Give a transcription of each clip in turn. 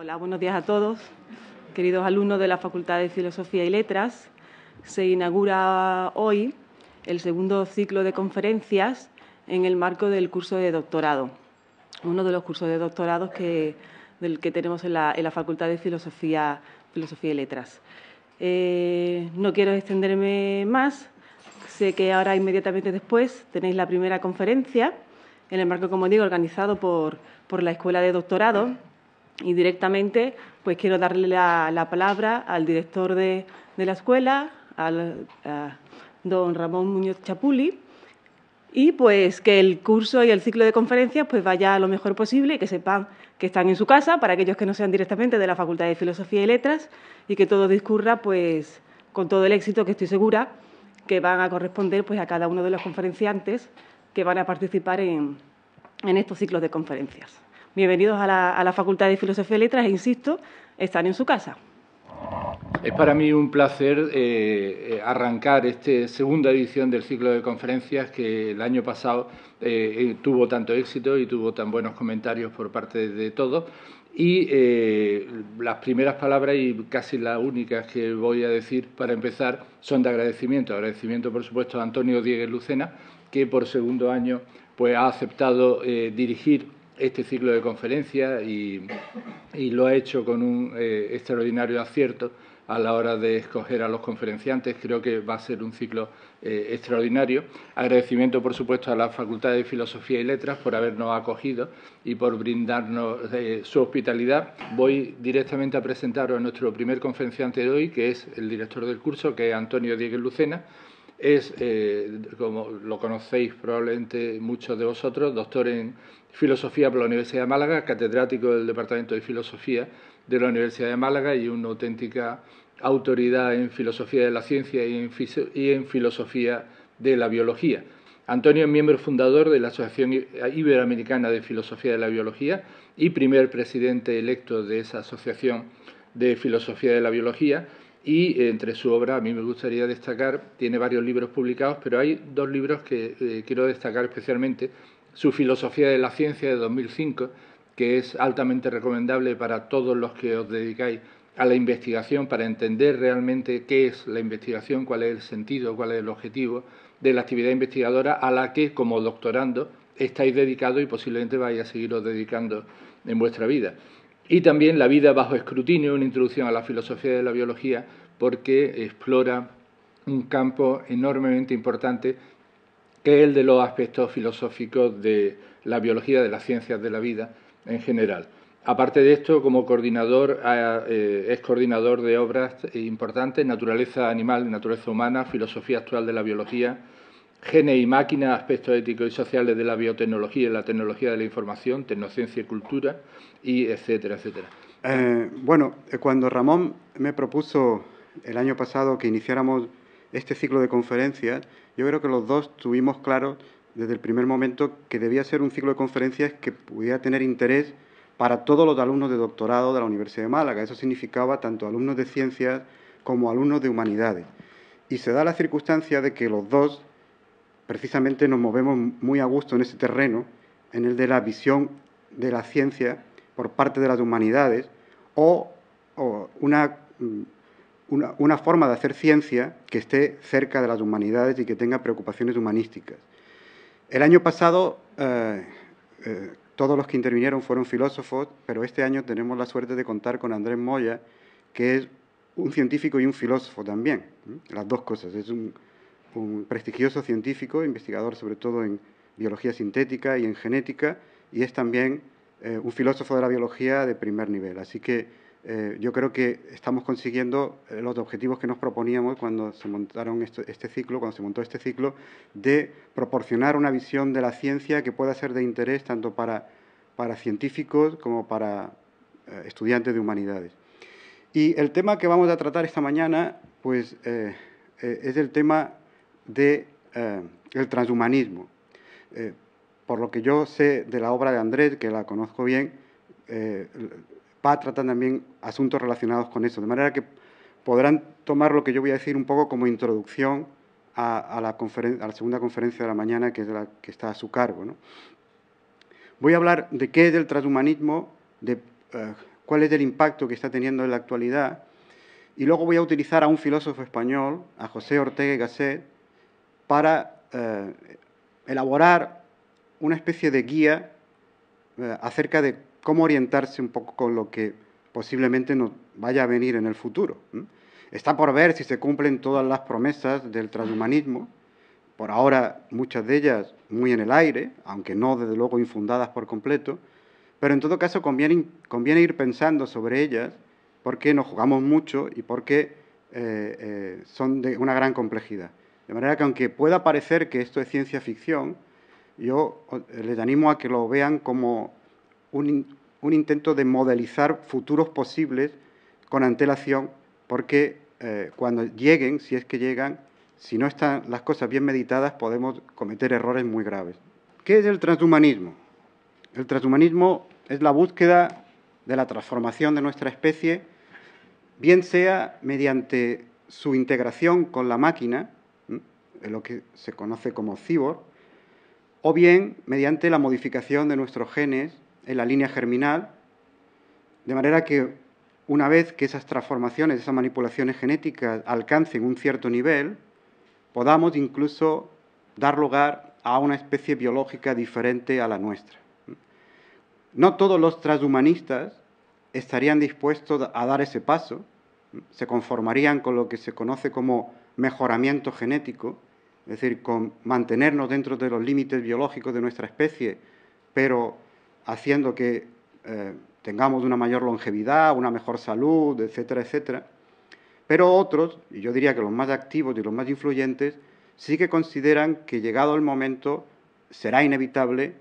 Hola, buenos días a todos. Queridos alumnos de la Facultad de Filosofía y Letras, se inaugura hoy el segundo ciclo de conferencias en el marco del curso de doctorado, uno de los cursos de doctorados que, del que tenemos en la, Facultad de Filosofía, y Letras. Eh, no quiero extenderme más, sé que ahora inmediatamente después tenéis la primera conferencia, en el marco, como digo, organizado por la Escuela de Doctorado y directamente, pues quiero darle la, palabra al director de, la escuela, al, don Ramón Muñoz Chapuli, y pues que el curso y el ciclo de conferencias pues vaya lo mejor posible y que sepan que están en su casa para aquellos que no sean directamente de la Facultad de Filosofía y Letras y que todo discurra pues con todo el éxito que estoy segura que van a corresponder pues a cada uno de los conferenciantes que van a participar en estos ciclos de conferencias bienvenidos a la, Facultad de Filosofía y Letras e, insisto, están en su casa. Es para mí un placer eh, eh, arrancar esta segunda edición del ciclo de conferencias que el año pasado eh, tuvo tanto éxito y tuvo tan buenos comentarios por parte de todos. Y las primeras palabras y casi las únicas que voy a decir para empezar son de agradecimiento. Agradecimiento, por supuesto, a Antonio Diego Lucena, que por segundo año pues, ha aceptado dirigir este ciclo de conferencias y, lo ha hecho con un eh, extraordinario acierto a la hora de escoger a los conferenciantes. Creo que va a ser un ciclo eh, extraordinario. Agradecimiento, por supuesto, a la Facultad de Filosofía y Letras por habernos acogido y por brindarnos eh, su hospitalidad. Voy directamente a presentaros a nuestro primer conferenciante de hoy, que es el director del curso, que es Antonio Diego Lucena es, eh, como lo conocéis probablemente muchos de vosotros, doctor en Filosofía por la Universidad de Málaga, catedrático del Departamento de Filosofía de la Universidad de Málaga y una auténtica autoridad en Filosofía de la Ciencia y en, y en Filosofía de la Biología. Antonio es miembro fundador de la Asociación Iberoamericana de Filosofía de la Biología y primer presidente electo de esa Asociación de Filosofía de la Biología y eh, entre su obra, a mí me gustaría destacar, tiene varios libros publicados, pero hay dos libros que eh, quiero destacar especialmente. Su Filosofía de la Ciencia de 2005, que es altamente recomendable para todos los que os dedicáis a la investigación, para entender realmente qué es la investigación, cuál es el sentido, cuál es el objetivo de la actividad investigadora a la que como doctorando estáis dedicado y posiblemente vais a seguiros dedicando en vuestra vida. Y también La vida bajo escrutinio, una introducción a la filosofía de la biología, porque explora un campo enormemente importante que es el de los aspectos filosóficos de la biología, de las ciencias de la vida en general. Aparte de esto, como coordinador, ah, eh, es coordinador de obras importantes, Naturaleza Animal, Naturaleza Humana, Filosofía Actual de la Biología, Genes y máquinas, aspectos éticos y sociales de la biotecnología y la tecnología de la información, tecnociencia y cultura, y etcétera, etcétera. Eh, bueno, eh, cuando Ramón me propuso el año pasado que iniciáramos este ciclo de conferencias, yo creo que los dos tuvimos claro desde el primer momento que debía ser un ciclo de conferencias que pudiera tener interés para todos los alumnos de doctorado de la Universidad de Málaga. Eso significaba tanto alumnos de ciencias como alumnos de humanidades. Y se da la circunstancia de que los dos precisamente nos movemos muy a gusto en ese terreno, en el de la visión de la ciencia por parte de las humanidades, o, mm, una, una, forma de hacer ciencia que esté cerca de las humanidades y que tenga preocupaciones humanísticas. El año pasado eh, eh, todos los que intervinieron fueron filósofos, pero este año tenemos la suerte de contar con Andrés Moya, que es un científico y un filósofo también, las dos cosas. Es un, un prestigioso científico, investigador sobre todo en biología sintética y en genética, y es también eh, un filósofo de la biología de primer nivel. Así que eh, yo creo que estamos consiguiendo eh, los objetivos que nos proponíamos cuando se montaron este ciclo, cuando se montó este ciclo, de proporcionar una visión de la ciencia que pueda ser de interés tanto para, para científicos como para estudiantes de humanidades. Y el tema que vamos a tratar esta mañana, pues, es el tema del de, eh, transhumanismo. Eh, por lo que yo sé de la obra de Andrés, que la conozco bien, eh, también asuntos relacionados con eso, de manera que podrán tomar lo que yo voy a decir un poco como introducción a, la, segunda conferencia de la mañana, que es la que está a su cargo. Voy a hablar de qué es el transhumanismo, de eh, cuál es el impacto que está teniendo en la actualidad, y luego voy a utilizar a un filósofo español, a José Ortega y Gasset, para eh, elaborar una especie de guía eh, acerca de cómo orientarse un poco con lo que posiblemente nos vaya a venir en el futuro. Está por ver si se cumplen todas las promesas del transhumanismo, por ahora muchas de ellas muy en el aire, aunque no desde luego infundadas por completo, pero en todo caso conviene, conviene ir pensando sobre ellas porque nos jugamos mucho y porque eh, son de una gran complejidad. De manera que aunque pueda parecer que esto es ciencia ficción, yo les animo a que lo vean como un, intento de modelizar futuros posibles con antelación, porque eh, cuando lleguen, si es que llegan, si no están las cosas bien meditadas, podemos cometer errores muy graves. ¿Qué es el transhumanismo? El transhumanismo es la búsqueda de la transformación de nuestra especie, bien sea mediante su integración con la máquina, en lo que se conoce como cibor, o bien mediante la modificación de nuestros genes en la línea germinal, de manera que una vez que esas transformaciones, esas manipulaciones genéticas alcancen un cierto nivel, podamos incluso dar lugar a una especie biológica diferente a la nuestra. No todos los transhumanistas estarían dispuestos a dar ese paso, se conformarían con lo que se conoce como mejoramiento genético, es decir, con mantenernos dentro de los límites biológicos de nuestra especie, pero haciendo que eh, tengamos una mayor longevidad, una mejor salud, etcétera, etcétera. Pero otros, y yo diría que los más activos y los más influyentes, sí que consideran que llegado el momento será inevitable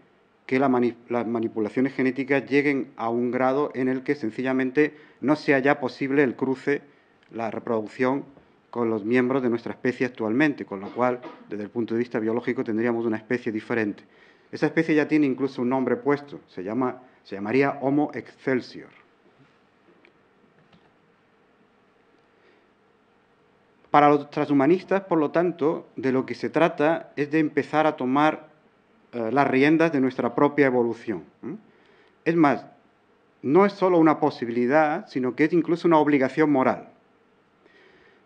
que las manipulaciones genéticas lleguen a un grado en el que sencillamente no sea ya posible el cruce, la reproducción con los miembros de nuestra especie actualmente, con lo cual, desde el punto de vista biológico, tendríamos una especie diferente. Esa especie ya tiene incluso un nombre puesto, se, llama, se llamaría Homo excelsior. Para los transhumanistas, por lo tanto, de lo que se trata es de empezar a tomar eh, las riendas de nuestra propia evolución. Es más, no es solo una posibilidad, sino que es incluso una obligación moral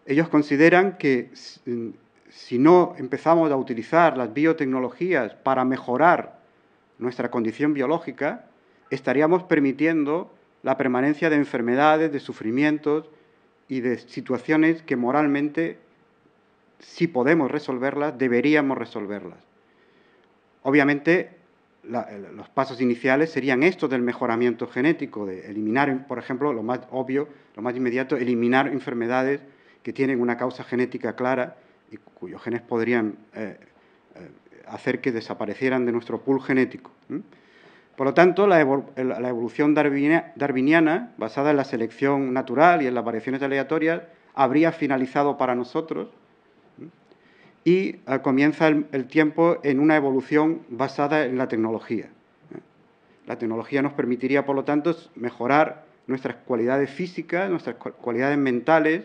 ellos consideran que mm, si no empezamos a utilizar las biotecnologías para mejorar nuestra condición biológica, estaríamos permitiendo la permanencia de enfermedades, de sufrimientos y de situaciones que moralmente, si podemos resolverlas, deberíamos resolverlas. Obviamente, los pasos iniciales serían estos del mejoramiento genético, de eliminar, por ejemplo, lo más obvio, lo más inmediato, eliminar enfermedades que tienen una causa genética clara y cuyos genes podrían eh, eh, hacer que desaparecieran de nuestro pool genético. Por lo tanto, la, evolución darwiniana, basada en la selección natural y en las variaciones aleatorias, habría finalizado para nosotros y eh, comienza el, tiempo en una evolución basada en la tecnología. La tecnología nos permitiría, por lo tanto, mejorar nuestras cualidades físicas, nuestras cualidades mentales,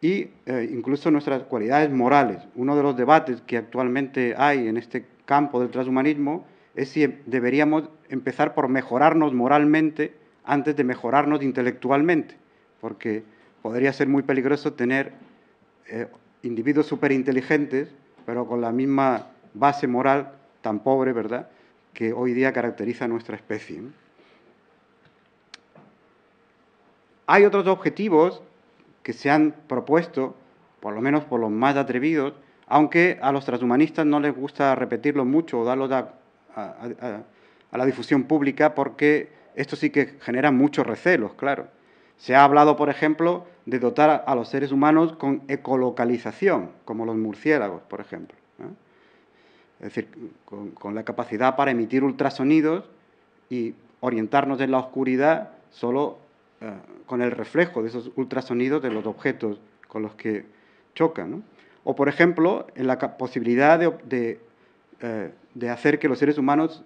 y eh, incluso nuestras cualidades morales. Uno de los debates que actualmente hay en este campo del transhumanismo es si em, deberíamos empezar por mejorarnos moralmente antes de mejorarnos intelectualmente, porque podría ser muy peligroso tener eh, individuos súper inteligentes, pero con la misma base moral tan pobre, ¿verdad?, que hoy día caracteriza a nuestra especie. Hay otros objetivos que se han propuesto, por lo menos por los más atrevidos, aunque a los transhumanistas no les gusta repetirlo mucho o darlo a, la difusión pública porque esto sí que genera muchos recelos, claro. Se ha hablado, por ejemplo, de dotar a los seres humanos con ecolocalización, como los murciélagos, por ejemplo. Es decir, con, con, la capacidad para emitir ultrasonidos y orientarnos en la oscuridad solo eh, con el reflejo de esos ultrasonidos de los objetos con los que chocan. O, por ejemplo, en la posibilidad eh, de, hacer que los seres humanos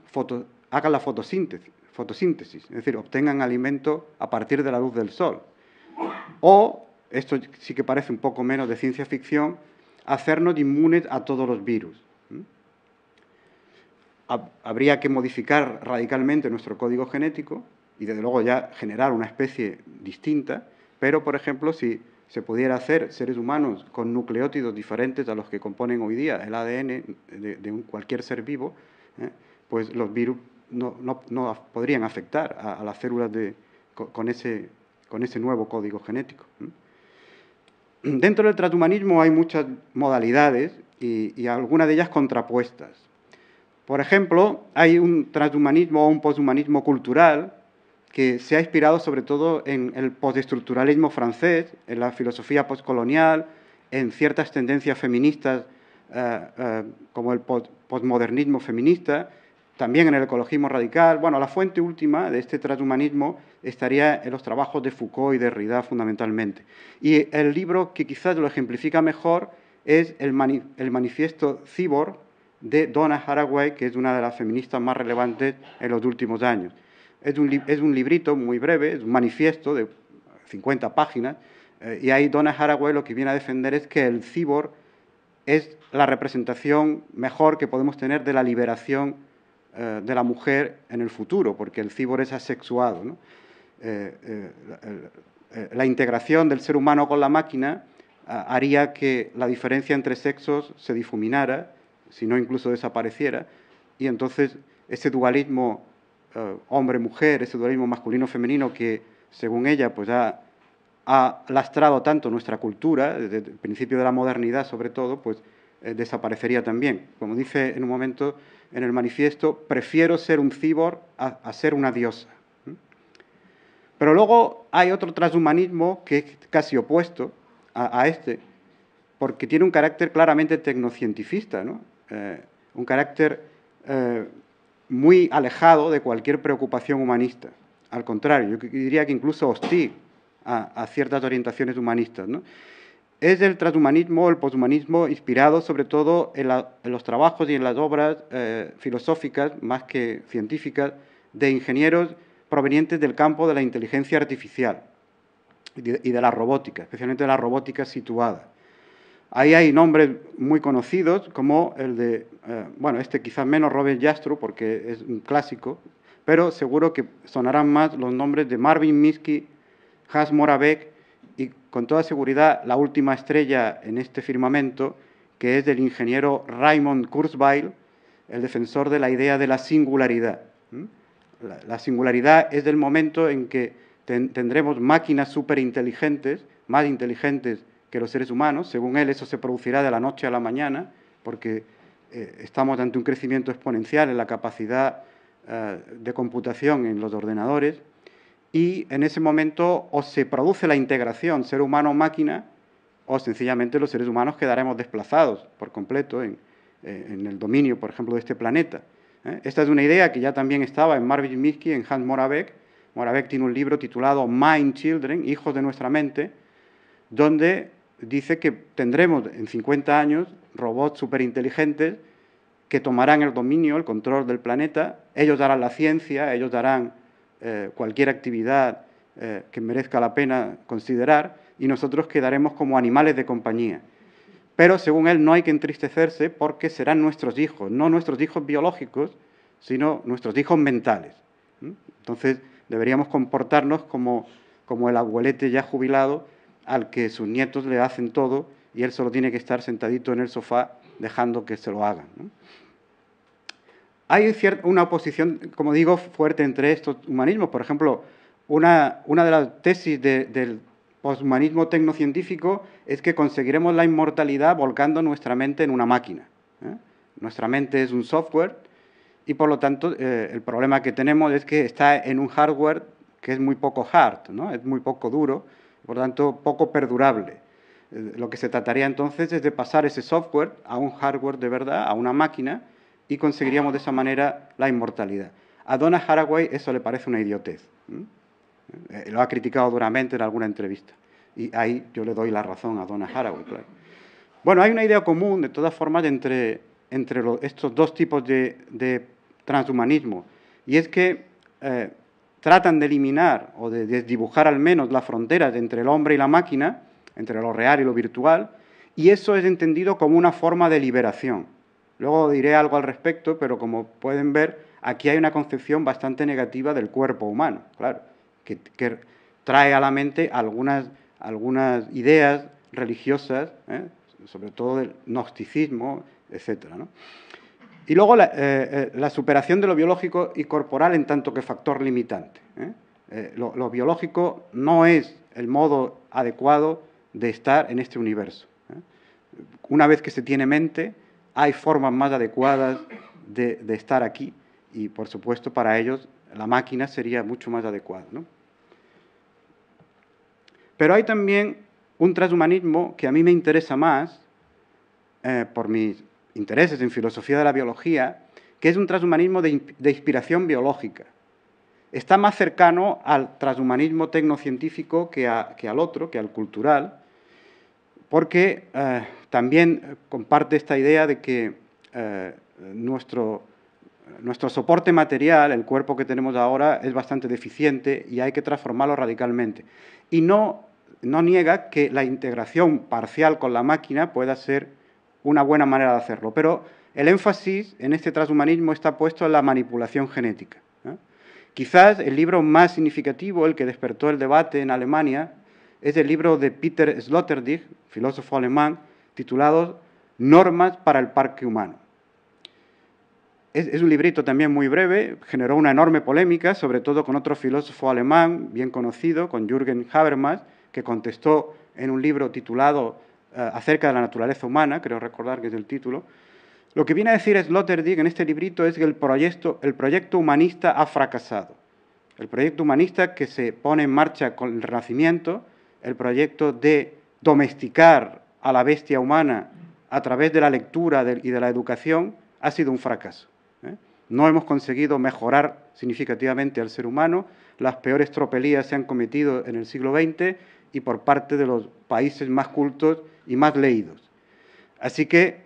hagan la fotosíntesis, fotosíntesis, es decir, obtengan alimento a partir de la luz del sol. O, esto sí que parece un poco menos de ciencia ficción, hacernos inmunes a todos los virus. Habría que modificar radicalmente nuestro código genético y desde luego ya generar una especie distinta, pero por ejemplo si se pudiera hacer seres humanos con nucleótidos diferentes a los que componen hoy día el ADN de, un, cualquier ser vivo, ¿eh? pues los virus no, podrían afectar a, las células con, ese, nuevo código genético. Dentro del transhumanismo hay muchas modalidades y, y algunas de ellas contrapuestas. Por ejemplo, hay un transhumanismo o un poshumanismo cultural que se ha inspirado sobre todo en el postestructuralismo francés, en la filosofía postcolonial, en ciertas tendencias feministas eh, eh, como el postmodernismo feminista, también en el ecologismo radical. Bueno, la fuente última de este transhumanismo estaría en los trabajos de Foucault y de Derrida fundamentalmente. Y el libro que quizás lo ejemplifica mejor es el, manifiesto Cibor de Donna Haraway, que es una de las feministas más relevantes en los últimos años. Es un, librito muy breve, es un manifiesto de 50 páginas, eh, y ahí Donna Haraway lo que viene a defender es que el cibor es la representación mejor que podemos tener de la liberación eh, de la mujer en el futuro, porque el cibor es asexuado. Eh, la integración del ser humano con la máquina ah, haría que la diferencia entre sexos se difuminara, si no incluso desapareciera, y entonces ese dualismo eh, hombre-mujer, ese dualismo masculino-femenino que, según ella, pues ha, ha, lastrado tanto nuestra cultura, desde el principio de la modernidad sobre todo, pues eh, desaparecería también. Como dice en un momento en el manifiesto, prefiero ser un cíbor a, ser una diosa. Pero luego hay otro transhumanismo que es casi opuesto a, este, porque tiene un carácter claramente tecnocientifista, ¿no? Eh, un carácter muy alejado de cualquier preocupación humanista. Al contrario, yo diría que incluso hostil a, ciertas orientaciones humanistas. Es el transhumanismo, el poshumanismo, inspirado sobre todo en, los trabajos y en las obras eh, filosóficas, más que científicas, de ingenieros provenientes del campo de la inteligencia artificial y de la robótica, especialmente de la robótica situada. Ahí hay nombres muy conocidos, como el de, eh, bueno, este quizás menos Robert Jastrow, porque es un clásico, pero seguro que sonarán más los nombres de Marvin Minsky, Hans Moravec y con toda seguridad la última estrella en este firmamento, que es del ingeniero Raymond Kurzweil, el defensor de la idea de la singularidad. La, singularidad es del momento en que tendremos máquinas superinteligentes, más inteligentes que los seres humanos. Según él, eso se producirá de la noche a la mañana, porque eh, estamos ante un crecimiento exponencial en la capacidad eh, de computación en los ordenadores. Y en ese momento o se produce la integración ser humano-máquina, o sencillamente los seres humanos quedaremos desplazados por completo en, eh, el dominio, por ejemplo, de este planeta. Esta es una idea que ya también estaba en Marvin Minsky, en Hans Moravec. Moravec tiene un libro titulado Mind Children, Hijos de nuestra mente, donde dice que tendremos en 50 años robots superinteligentes que tomarán el dominio, el control del planeta, ellos darán la ciencia, ellos darán eh, cualquier actividad eh, que merezca la pena considerar y nosotros quedaremos como animales de compañía. Pero según él no hay que entristecerse porque serán nuestros hijos, no nuestros hijos biológicos, sino nuestros hijos mentales. Entonces deberíamos comportarnos como, como el abuelete ya jubilado al que sus nietos le hacen todo y él solo tiene que estar sentadito en el sofá dejando que se lo hagan. Hay una oposición, como digo, fuerte entre estos humanismos. Por ejemplo, una, de las tesis del poshumanismo tecnocientífico es que conseguiremos la inmortalidad volcando nuestra mente en una máquina. ¿eh? Nuestra mente es un software y por lo tanto eh, el problema que tenemos es que está en un hardware que es muy poco hard, ¿no? es muy poco duro por tanto poco perdurable. Eh, lo que se trataría entonces es de pasar ese software a un hardware de verdad, a una máquina, y conseguiríamos de esa manera la inmortalidad. A Donna Haraway eso le parece una idiotez. Eh, lo ha criticado duramente en alguna entrevista. Y ahí yo le doy la razón a Donna Haraway, claro. Bueno, hay una idea común, de todas formas, entre, entre estos dos tipos de, transhumanismo, y es que eh, tratan de eliminar o de, desdibujar dibujar al menos las frontera entre el hombre y la máquina, entre lo real y lo virtual, y eso es entendido como una forma de liberación. Luego diré algo al respecto, pero como pueden ver, aquí hay una concepción bastante negativa del cuerpo humano, claro, que, trae a la mente algunas, ideas religiosas, ¿eh? sobre todo del gnosticismo, etc. ¿no? Y luego eh, eh, la, superación de lo biológico y corporal en tanto que factor limitante. ¿eh? lo, biológico no es el modo adecuado de estar en este universo. Una vez que se tiene mente, hay formas más adecuadas de, estar aquí y, por supuesto, para ellos la máquina sería mucho más adecuada. ¿no? Pero hay también un transhumanismo que a mí me interesa más por mis intereses en filosofía de la biología, que es un transhumanismo de, inspiración biológica. Está más cercano al transhumanismo tecnocientífico que, que al otro, que al cultural, porque eh, también eh, comparte esta idea de que eh, nuestro, nuestro soporte material, el cuerpo que tenemos ahora, es bastante deficiente y hay que transformarlo radicalmente. Y no, no niega que la integración parcial con la máquina pueda ser una buena manera de hacerlo. Pero el énfasis en este transhumanismo está puesto en la manipulación genética. Quizás el libro más significativo, el que despertó el debate en Alemania, es el libro de Peter Sloterdijk, filósofo alemán, titulado Normas para el Parque Humano. es, un librito también muy breve, generó una enorme polémica, sobre todo con otro filósofo alemán bien conocido, con Jürgen Habermas, que contestó en un libro titulado eh, acerca de la naturaleza humana, creo recordar que es el título, lo que viene a decir Sloterdijk en este librito es que el proyecto, el proyecto humanista ha fracasado. El proyecto humanista que se pone en marcha con el Renacimiento, el proyecto de domesticar a la bestia humana a través de la lectura y de la educación, ha sido un fracaso. ¿eh? No hemos conseguido mejorar significativamente al ser humano, las peores tropelías se han cometido en el siglo XX y por parte de los países más cultos y más leídos. Así que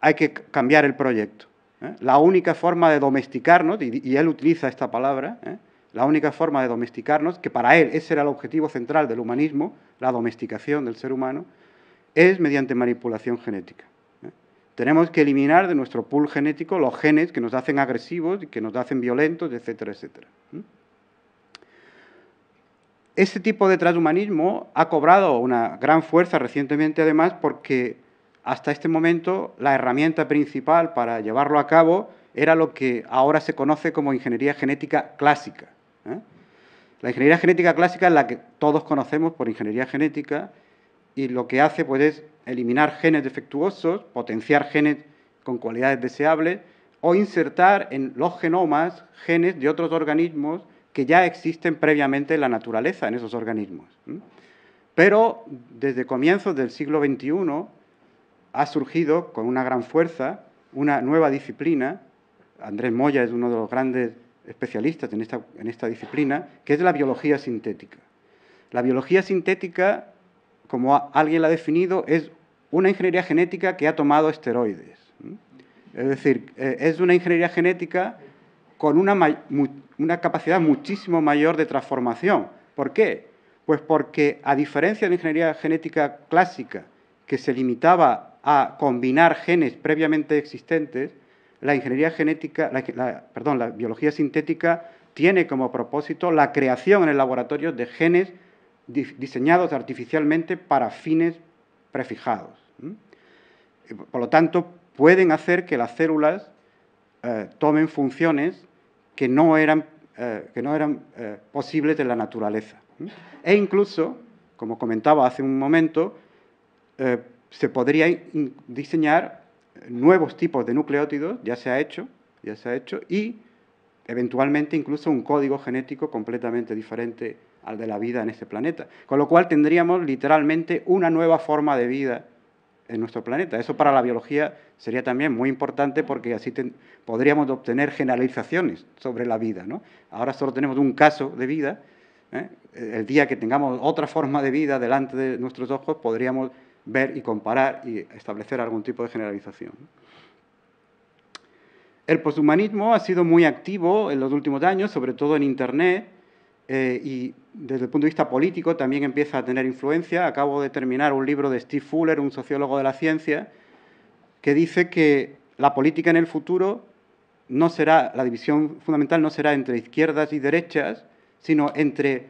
hay que cambiar el proyecto. ¿eh? La única forma de domesticarnos, y, él utiliza esta palabra, ¿eh? la única forma de domesticarnos, que para él ese era el objetivo central del humanismo, la domesticación del ser humano, es mediante manipulación genética. ¿eh? Tenemos que eliminar de nuestro pool genético los genes que nos hacen agresivos, y que nos hacen violentos, etcétera, etcétera. Este tipo de transhumanismo ha cobrado una gran fuerza recientemente, además, porque hasta este momento la herramienta principal para llevarlo a cabo era lo que ahora se conoce como ingeniería genética clásica. ¿eh? La ingeniería genética clásica es la que todos conocemos por ingeniería genética y lo que hace pues, es eliminar genes defectuosos, potenciar genes con cualidades deseables o insertar en los genomas genes de otros organismos que ya existen previamente en la naturaleza, en esos organismos. Pero desde comienzos del siglo XXI ha surgido con una gran fuerza una nueva disciplina, Andrés Moya es uno de los grandes especialistas en esta, en esta disciplina, que es la biología sintética. La biología sintética, como alguien la ha definido, es una ingeniería genética que ha tomado esteroides. Es decir, eh, es una ingeniería genética con una, capacidad muchísimo mayor de transformación. ¿Por qué? Pues porque a diferencia de la ingeniería genética clásica, que se limitaba a combinar genes previamente existentes, la ingeniería genética, perdón, la biología sintética tiene como propósito la creación en el laboratorio de genes diseñados artificialmente para fines prefijados. Por lo tanto, pueden hacer que las células eh, tomen funciones que no eran, eh, que no eran eh, posibles de la naturaleza. E incluso, como comentaba hace un momento, eh, se podría diseñar nuevos tipos de nucleótidos, ya se ha hecho, ya se ha hecho, y eventualmente incluso un código genético completamente diferente al de la vida en este planeta. Con lo cual tendríamos literalmente una nueva forma de vida en nuestro planeta. Eso para la biología sería también muy importante porque así podríamos obtener generalizaciones sobre la vida. ¿no? Ahora solo tenemos un caso de vida. ¿eh? El día que tengamos otra forma de vida delante de nuestros ojos, podríamos ver y comparar y establecer algún tipo de generalización. El poshumanismo ha sido muy activo en los últimos años, sobre todo en Internet, eh, y desde el punto de vista político también empieza a tener influencia. Acabo de terminar un libro de Steve Fuller, un sociólogo de la ciencia, que dice que la política en el futuro no será, la división fundamental no será entre izquierdas y derechas, sino entre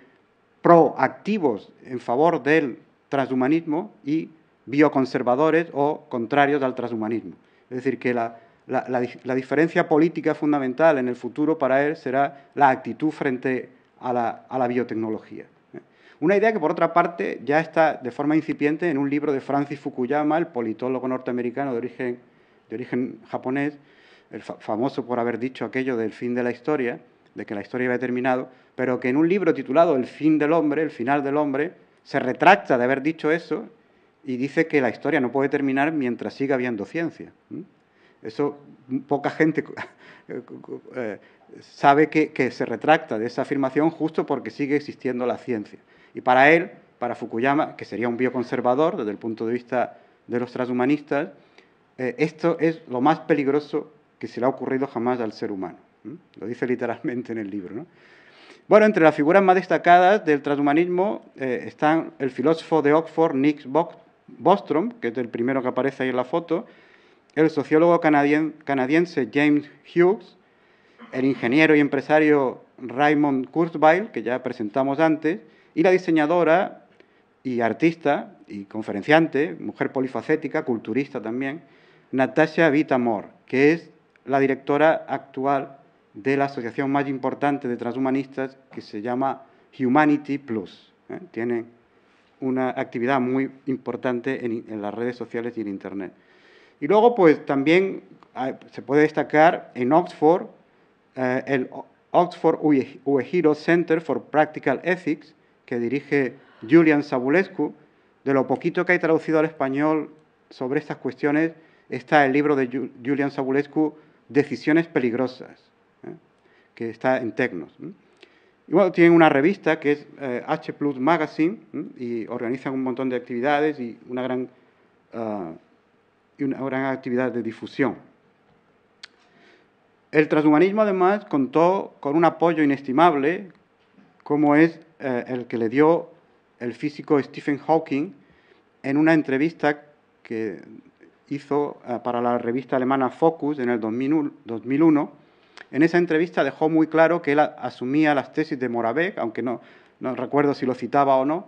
proactivos en favor del transhumanismo y bioconservadores o contrarios al transhumanismo. Es decir, que la, diferencia política fundamental en el futuro para él será la actitud frente a a la, biotecnología. ¿eh? Una idea que, por otra parte, ya está de forma incipiente en un libro de Francis Fukuyama, el politólogo norteamericano de origen, japonés, el famoso por haber dicho aquello del fin de la historia, de que la historia había terminado, pero que en un libro titulado El fin del hombre, el final del hombre, se retracta de haber dicho eso y dice que la historia no puede terminar mientras siga habiendo ciencia. Eso poca gente eh, sabe que, se retracta de esa afirmación justo porque sigue existiendo la ciencia. Y para él, para Fukuyama, que sería un bioconservador desde el punto de vista de los transhumanistas, eh, esto es lo más peligroso que se le ha ocurrido jamás al ser humano. Lo dice literalmente en el libro. Bueno, entre las figuras más destacadas del transhumanismo eh, están el filósofo de Oxford, Nick Bostrom, que es el primero que aparece ahí en la foto, el sociólogo canadiense James Hughes, el ingeniero y empresario Raymond Kurzweil, que ya presentamos antes, y la diseñadora y artista y conferenciante, mujer polifacética, culturista también, Natasha Vita Moore, que es la directora actual de la asociación más importante de transhumanistas que se llama Humanity Plus. ¿eh? Tiene una actividad muy importante en las redes sociales y en Internet. Y luego, pues también ah, se puede destacar en Oxford eh, el Oxford Uehiro Center for Practical Ethics, que dirige Julian Sabulescu. De lo poquito que hay traducido al español sobre estas cuestiones está el libro de Julian Sabulescu, Decisiones Peligrosas, ¿eh? que está en Tecnos. Y bueno, tienen una revista que es eh, H Plus Magazine y organizan un montón de actividades y una gran... Ah, y una gran actividad de difusión. El transhumanismo además contó con un apoyo inestimable como es eh, el que le dio el físico Stephen Hawking en una entrevista que hizo eh, para la revista alemana Focus en el 2001. En esa entrevista dejó muy claro que él asumía las tesis de Moravec, aunque no, recuerdo si lo citaba o no.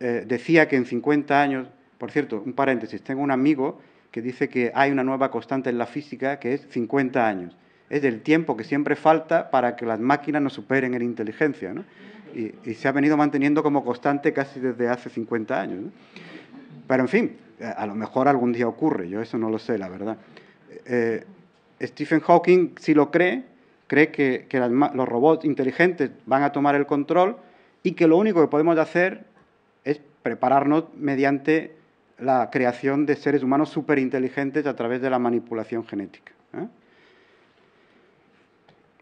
Eh, decía que en 50 años, por cierto, un paréntesis, tengo un amigo que dice que hay una nueva constante en la física que es 50 años. Es el tiempo que siempre falta para que las máquinas nos superen en inteligencia. Y, se ha venido manteniendo como constante casi desde hace 50 años. Pero en fin, eh, a lo mejor algún día ocurre, yo eso no lo sé, la verdad. Eh, eh, Stephen Hawking, si lo cree, cree que, los robots inteligentes van a tomar el control y que lo único que podemos hacer es prepararnos mediante la creación de seres humanos superinteligentes a través de la manipulación genética.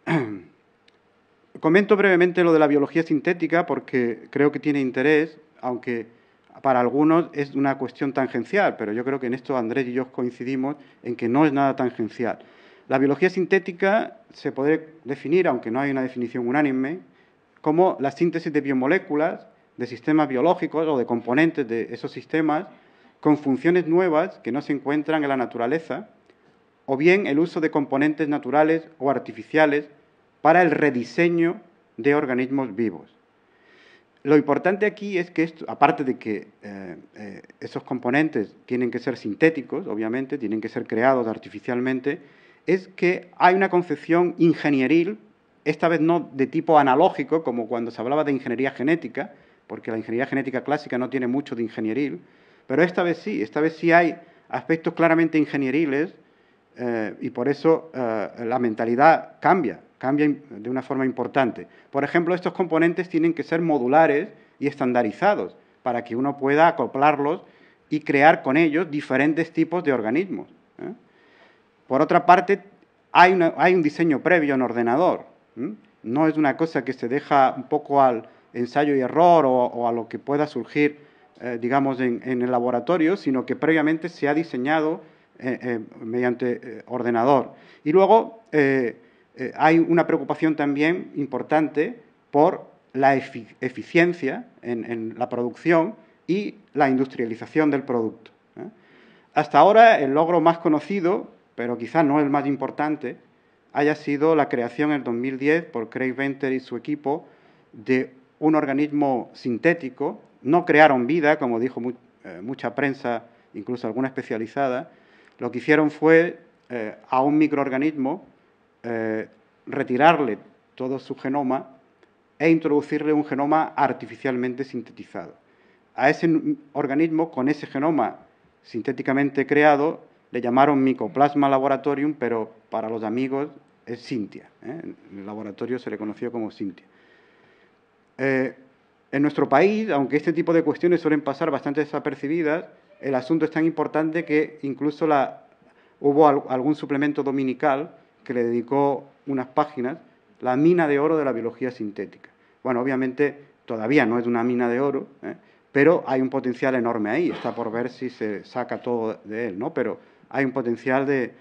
¿eh? Comento brevemente lo de la biología sintética porque creo que tiene interés, aunque para algunos es una cuestión tangencial, pero yo creo que en esto Andrés y yo coincidimos en que no es nada tangencial. La biología sintética se puede definir, aunque no hay una definición unánime, como la síntesis de biomoléculas, de sistemas biológicos o de componentes de esos sistemas con funciones nuevas que no se encuentran en la naturaleza, o bien el uso de componentes naturales o artificiales para el rediseño de organismos vivos. Lo importante aquí es que, aparte de que eh, eh, esos componentes tienen que ser sintéticos, obviamente, tienen que ser creados artificialmente, es que hay una concepción ingenieril, esta vez no de tipo analógico, como cuando se hablaba de ingeniería genética, porque la ingeniería genética clásica no tiene mucho de ingenieril, pero esta vez sí, esta vez sí hay aspectos claramente ingenieriles eh, y por eso eh, la mentalidad cambia, cambia de una forma importante. Por ejemplo, estos componentes tienen que ser modulares y estandarizados para que uno pueda acoplarlos y crear con ellos diferentes tipos de organismos. ¿eh? Por otra parte, hay, un diseño previo en ordenador. No es una cosa que se deja un poco al ensayo y error o, o a lo que pueda surgir eh, digamos, en, el laboratorio, sino que previamente se ha diseñado eh, eh, mediante ordenador. Y luego hay una preocupación también importante por la eficiencia en, en, la producción y la industrialización del producto. Hasta ahora el logro más conocido, pero quizás no el más importante, haya sido la creación en 2010 por Craig Venter y su equipo de un organismo sintético no crearon vida, como dijo eh, mucha prensa, incluso alguna especializada, lo que hicieron fue eh, a un microorganismo eh, retirarle todo su genoma e introducirle un genoma artificialmente sintetizado. A ese organismo, con ese genoma sintéticamente creado, le llamaron micoplasma Laboratorium, pero para los amigos es Cintia. En el laboratorio se le conoció como Cintia. En nuestro país, aunque este tipo de cuestiones suelen pasar bastante desapercibidas, el asunto es tan importante que incluso la, hubo algún suplemento dominical que le dedicó unas páginas, la mina de oro de la biología sintética. Bueno, obviamente todavía no es una mina de oro, ¿eh? pero hay un potencial enorme ahí, está por ver si se saca todo de él, ¿no? Pero hay un potencial de,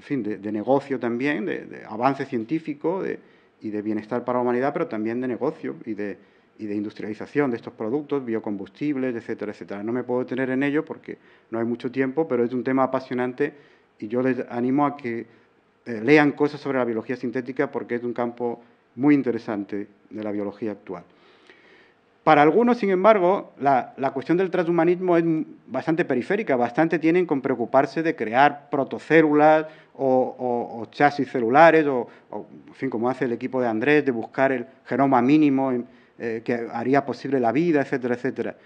fin, de negocio también, de, avance científico y de bienestar para la humanidad, pero también de negocio y de, y de industrialización de estos productos, biocombustibles, etcétera, etcétera. No me puedo detener en ello porque no hay mucho tiempo, pero es un tema apasionante y yo les animo a que eh, lean cosas sobre la biología sintética porque es un campo muy interesante de la biología actual. Para algunos, sin embargo, la, cuestión del transhumanismo es bastante periférica, bastante tienen con preocuparse de crear protocélulas o, chasis celulares, o, en fin, como hace el equipo de Andrés, de buscar el genoma mínimo. Eh, que haría posible la vida, etcétera, etcétera.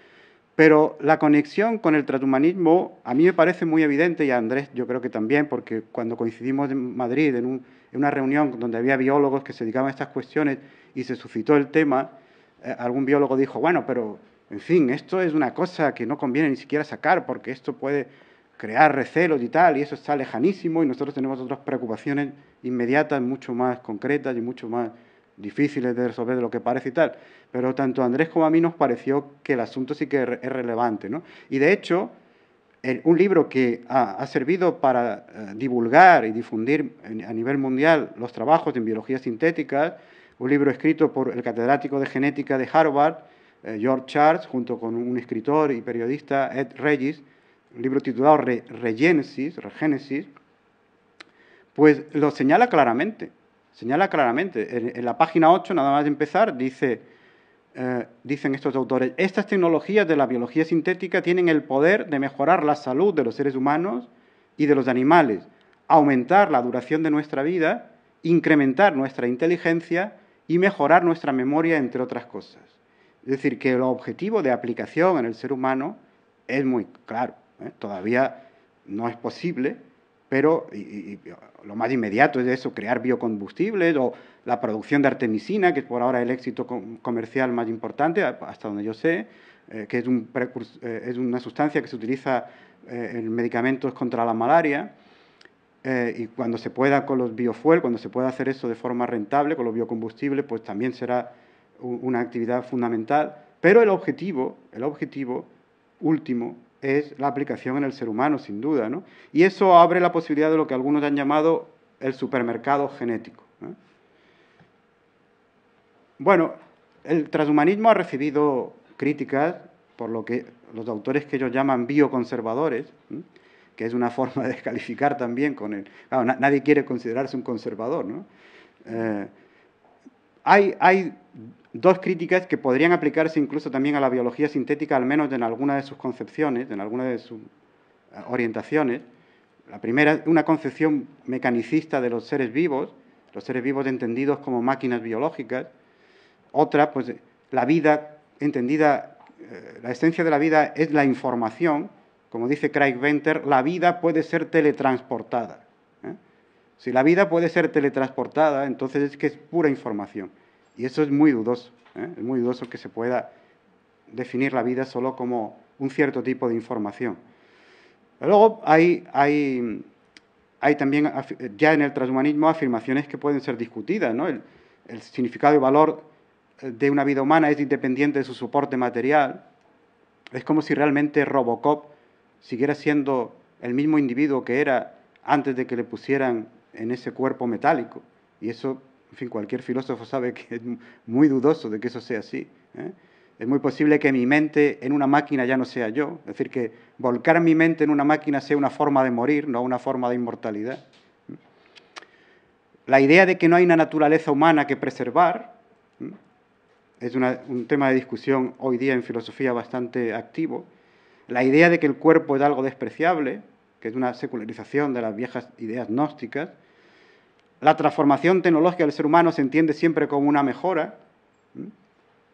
Pero la conexión con el transhumanismo a mí me parece muy evidente y a Andrés yo creo que también, porque cuando coincidimos en Madrid en, una reunión donde había biólogos que se dedicaban a estas cuestiones y se suscitó el tema, eh, algún biólogo dijo, bueno, pero en fin, esto es una cosa que no conviene ni siquiera sacar porque esto puede crear recelos y tal, y eso está lejanísimo y nosotros tenemos otras preocupaciones inmediatas, mucho más concretas y mucho más difíciles de resolver de lo que parece y tal. Pero tanto a Andrés como a mí nos pareció que el asunto sí que es relevante. Y de hecho, un libro que ha, servido para eh, divulgar y difundir a nivel mundial los trabajos en biología sintética, un libro escrito por el catedrático de genética de Harvard, eh, George Charles, junto con un escritor y periodista, Ed Regis, un libro titulado Re Regenesis, pues lo señala claramente señala claramente. En, la página 8, nada más de empezar, dice, eh, dicen estos autores, estas tecnologías de la biología sintética tienen el poder de mejorar la salud de los seres humanos y de los animales, aumentar la duración de nuestra vida, incrementar nuestra inteligencia y mejorar nuestra memoria, entre otras cosas. Es decir, que el objetivo de aplicación en el ser humano es muy claro. ¿eh? Todavía no es posible, pero y, lo más inmediato es eso, crear biocombustibles o la producción de artemisina, que es por ahora el éxito comercial más importante, hasta donde yo sé, eh, que es, un eh, es una sustancia que se utiliza eh, en medicamentos contra la malaria. y cuando se pueda con los biofuel, cuando se pueda hacer eso de forma rentable con los biocombustibles, pues también será una actividad fundamental. Pero el objetivo, el objetivo último es la aplicación en el ser humano, sin duda. Y eso abre la posibilidad de lo que algunos han llamado el supermercado genético. Bueno, el transhumanismo ha recibido críticas por lo que los autores que ellos llaman bioconservadores, que es una forma de descalificar también con el... nadie quiere considerarse un conservador, ¿no? Eh, hay, dos críticas que podrían aplicarse incluso también a la biología sintética, al menos en alguna de sus concepciones, en alguna de sus eh, orientaciones. La primera, una concepción mecanicista de los seres vivos, los seres vivos entendidos como máquinas biológicas. Otra, pues la vida entendida, eh, la esencia de la vida es la información. Como dice Craig Venter, la vida puede ser teletransportada. Si la vida puede ser teletransportada, entonces es que es pura información. Y eso es muy dudoso. ¿eh? Es muy dudoso que se pueda definir la vida solo como un cierto tipo de información. luego hay, hay, hay, también, ya en el transhumanismo, afirmaciones que pueden ser discutidas. ¿no? El, el significado y valor eh, de una vida humana es independiente de su soporte material. Es como si realmente Robocop siguiera siendo el mismo individuo que era antes de que le pusieran en ese cuerpo metálico. Y eso, en fin, cualquier filósofo sabe que es muy dudoso de que eso sea así. ¿eh? Es muy posible que mi mente en una máquina ya no sea yo. Es decir, que volcar mi mente en una máquina sea una forma de morir, no una forma de inmortalidad. ¿eh? La idea de que no hay una naturaleza humana que preservar ¿eh? es un tema de discusión hoy día en filosofía bastante activo. La idea de que el cuerpo es algo despreciable, que es una secularización de las viejas ideas gnósticas, la transformación tecnológica del ser humano se entiende siempre como una mejora,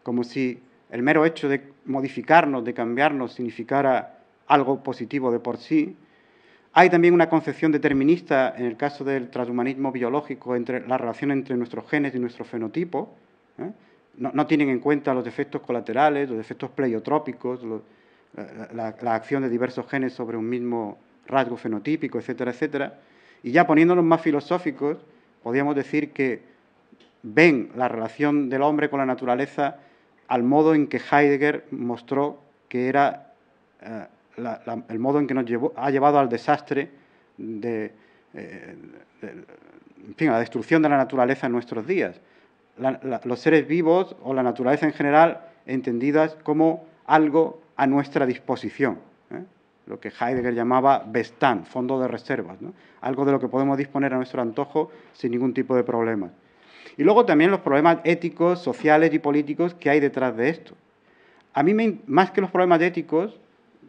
como si el mero hecho de modificarnos, de cambiarnos, significara algo positivo de por sí. Hay también una concepción determinista en el caso del transhumanismo biológico entre la relación entre nuestros genes y nuestro fenotipo. ¿eh? No, tienen en cuenta los efectos colaterales, los efectos pleiotrópicos, la, acción de diversos genes sobre un mismo rasgo fenotípico, etcétera, etcétera. Y ya poniéndonos más filosóficos, podríamos decir que ven la relación del hombre con la naturaleza al modo en que Heidegger mostró que era eh, el modo en que nos ha llevado al desastre eh, de, en fin, a la destrucción de la naturaleza en nuestros días. los seres vivos o la naturaleza en general entendidas como algo a nuestra disposición lo que Heidegger llamaba Bestand, fondo de reservas, algo de lo que podemos disponer a nuestro antojo sin ningún tipo de problema. Y luego también los problemas éticos, sociales y políticos que hay detrás de esto. A mí, me, más que los problemas éticos,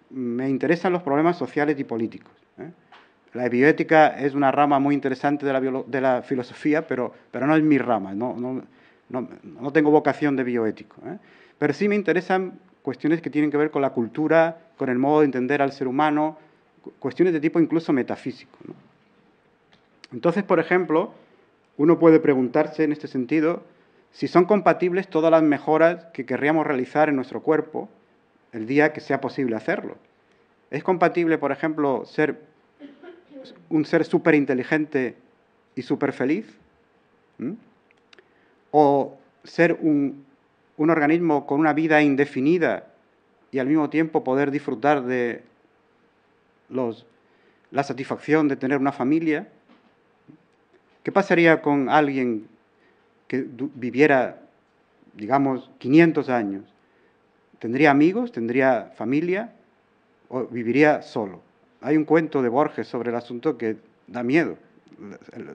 me interesan los problemas sociales y políticos. ¿eh? La bioética es una rama muy interesante de la, de la filosofía, pero, pero, no es mi rama, no, tengo vocación de bioético. ¿eh? Pero sí me interesan cuestiones que tienen que ver con la cultura, con el modo de entender al ser humano, cuestiones de tipo incluso metafísico. Entonces, por ejemplo, uno puede preguntarse en este sentido si son compatibles todas las mejoras que querríamos realizar en nuestro cuerpo el día que sea posible hacerlo. ¿Es compatible, por ejemplo, ser un ser súper inteligente y súper feliz? ¿Mm? ¿O ser un, un organismo con una vida indefinida y al mismo tiempo poder disfrutar de los, la satisfacción de tener una familia? ¿Qué pasaría con alguien que viviera, digamos, 500 años? ¿Tendría amigos? ¿Tendría familia? ¿O viviría solo? Hay un cuento de Borges sobre el asunto que da miedo.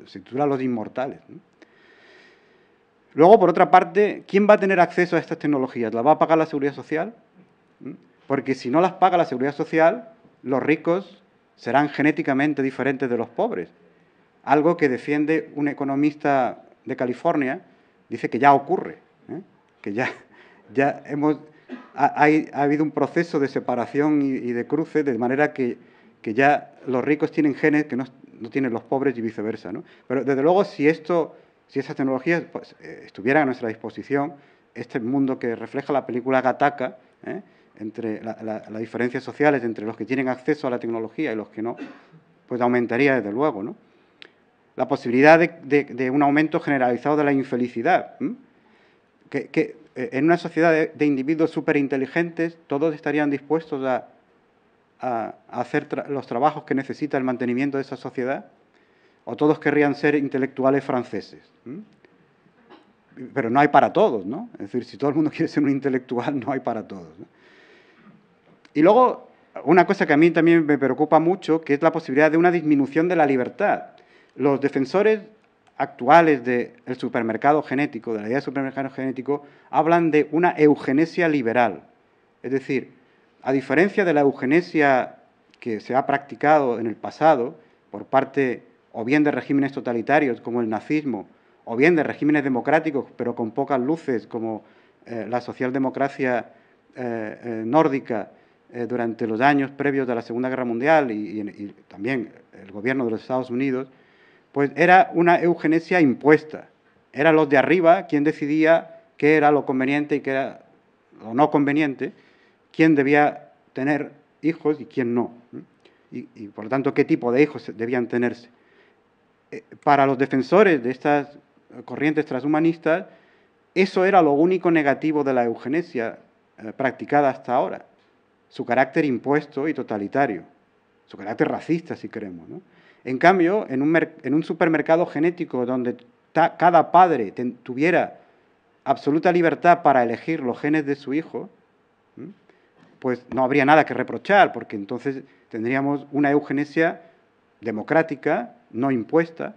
Se titula Los Inmortales. Luego, por otra parte, ¿quién va a tener acceso a estas tecnologías? ¿La va a pagar la seguridad social? Porque si no las paga la seguridad social, los ricos serán genéticamente diferentes de los pobres. Algo que defiende un economista de California, dice que ya ocurre, ¿eh? que ya, ya hemos, ha, habido un proceso de separación y, de cruce, de manera que, que, ya los ricos tienen genes que no, no tienen los pobres y viceversa. ¿no? Pero desde luego, si, esto, si esas tecnologías pues, eh, estuvieran a nuestra disposición, este mundo que refleja la película Gataca, ¿eh? entre las diferencias sociales entre los que tienen acceso a la tecnología y los que no, pues aumentaría desde luego, ¿no? La posibilidad de, un aumento generalizado de la infelicidad, que, eh, en una sociedad de, individuos superinteligentes todos estarían dispuestos a, hacer los trabajos que necesita el mantenimiento de esa sociedad, o todos querrían ser intelectuales franceses. Pero no hay para todos, ¿no? Es decir, si todo el mundo quiere ser un intelectual, no hay para todos. ¿no? Y luego, una cosa que a mí también me preocupa mucho, que es la posibilidad de una disminución de la libertad. Los defensores actuales del supermercado genético, de la idea del supermercado genético, hablan de una eugenesia liberal. Es decir, a diferencia de la eugenesia que se ha practicado en el pasado por parte o bien de regímenes totalitarios como el nazismo, o bien de regímenes democráticos pero con pocas luces como eh, la socialdemocracia eh, eh, nórdica eh, durante los años previos de la Segunda Guerra Mundial y, también el gobierno de los Estados Unidos, pues era una eugenesia impuesta. Era los de arriba quien decidía qué era lo conveniente y qué era lo no conveniente, quién debía tener hijos y quién no. Y, por lo tanto, qué tipo de hijos debían tenerse. Eh, para los defensores de estas corrientes transhumanistas, eso era lo único negativo de la eugenesia eh, practicada hasta ahora su carácter impuesto y totalitario, su carácter racista, si queremos. En cambio, en un, supermercado genético donde cada padre tuviera absoluta libertad para elegir los genes de su hijo, pues no habría nada que reprochar, porque entonces tendríamos una eugenesia democrática, no impuesta,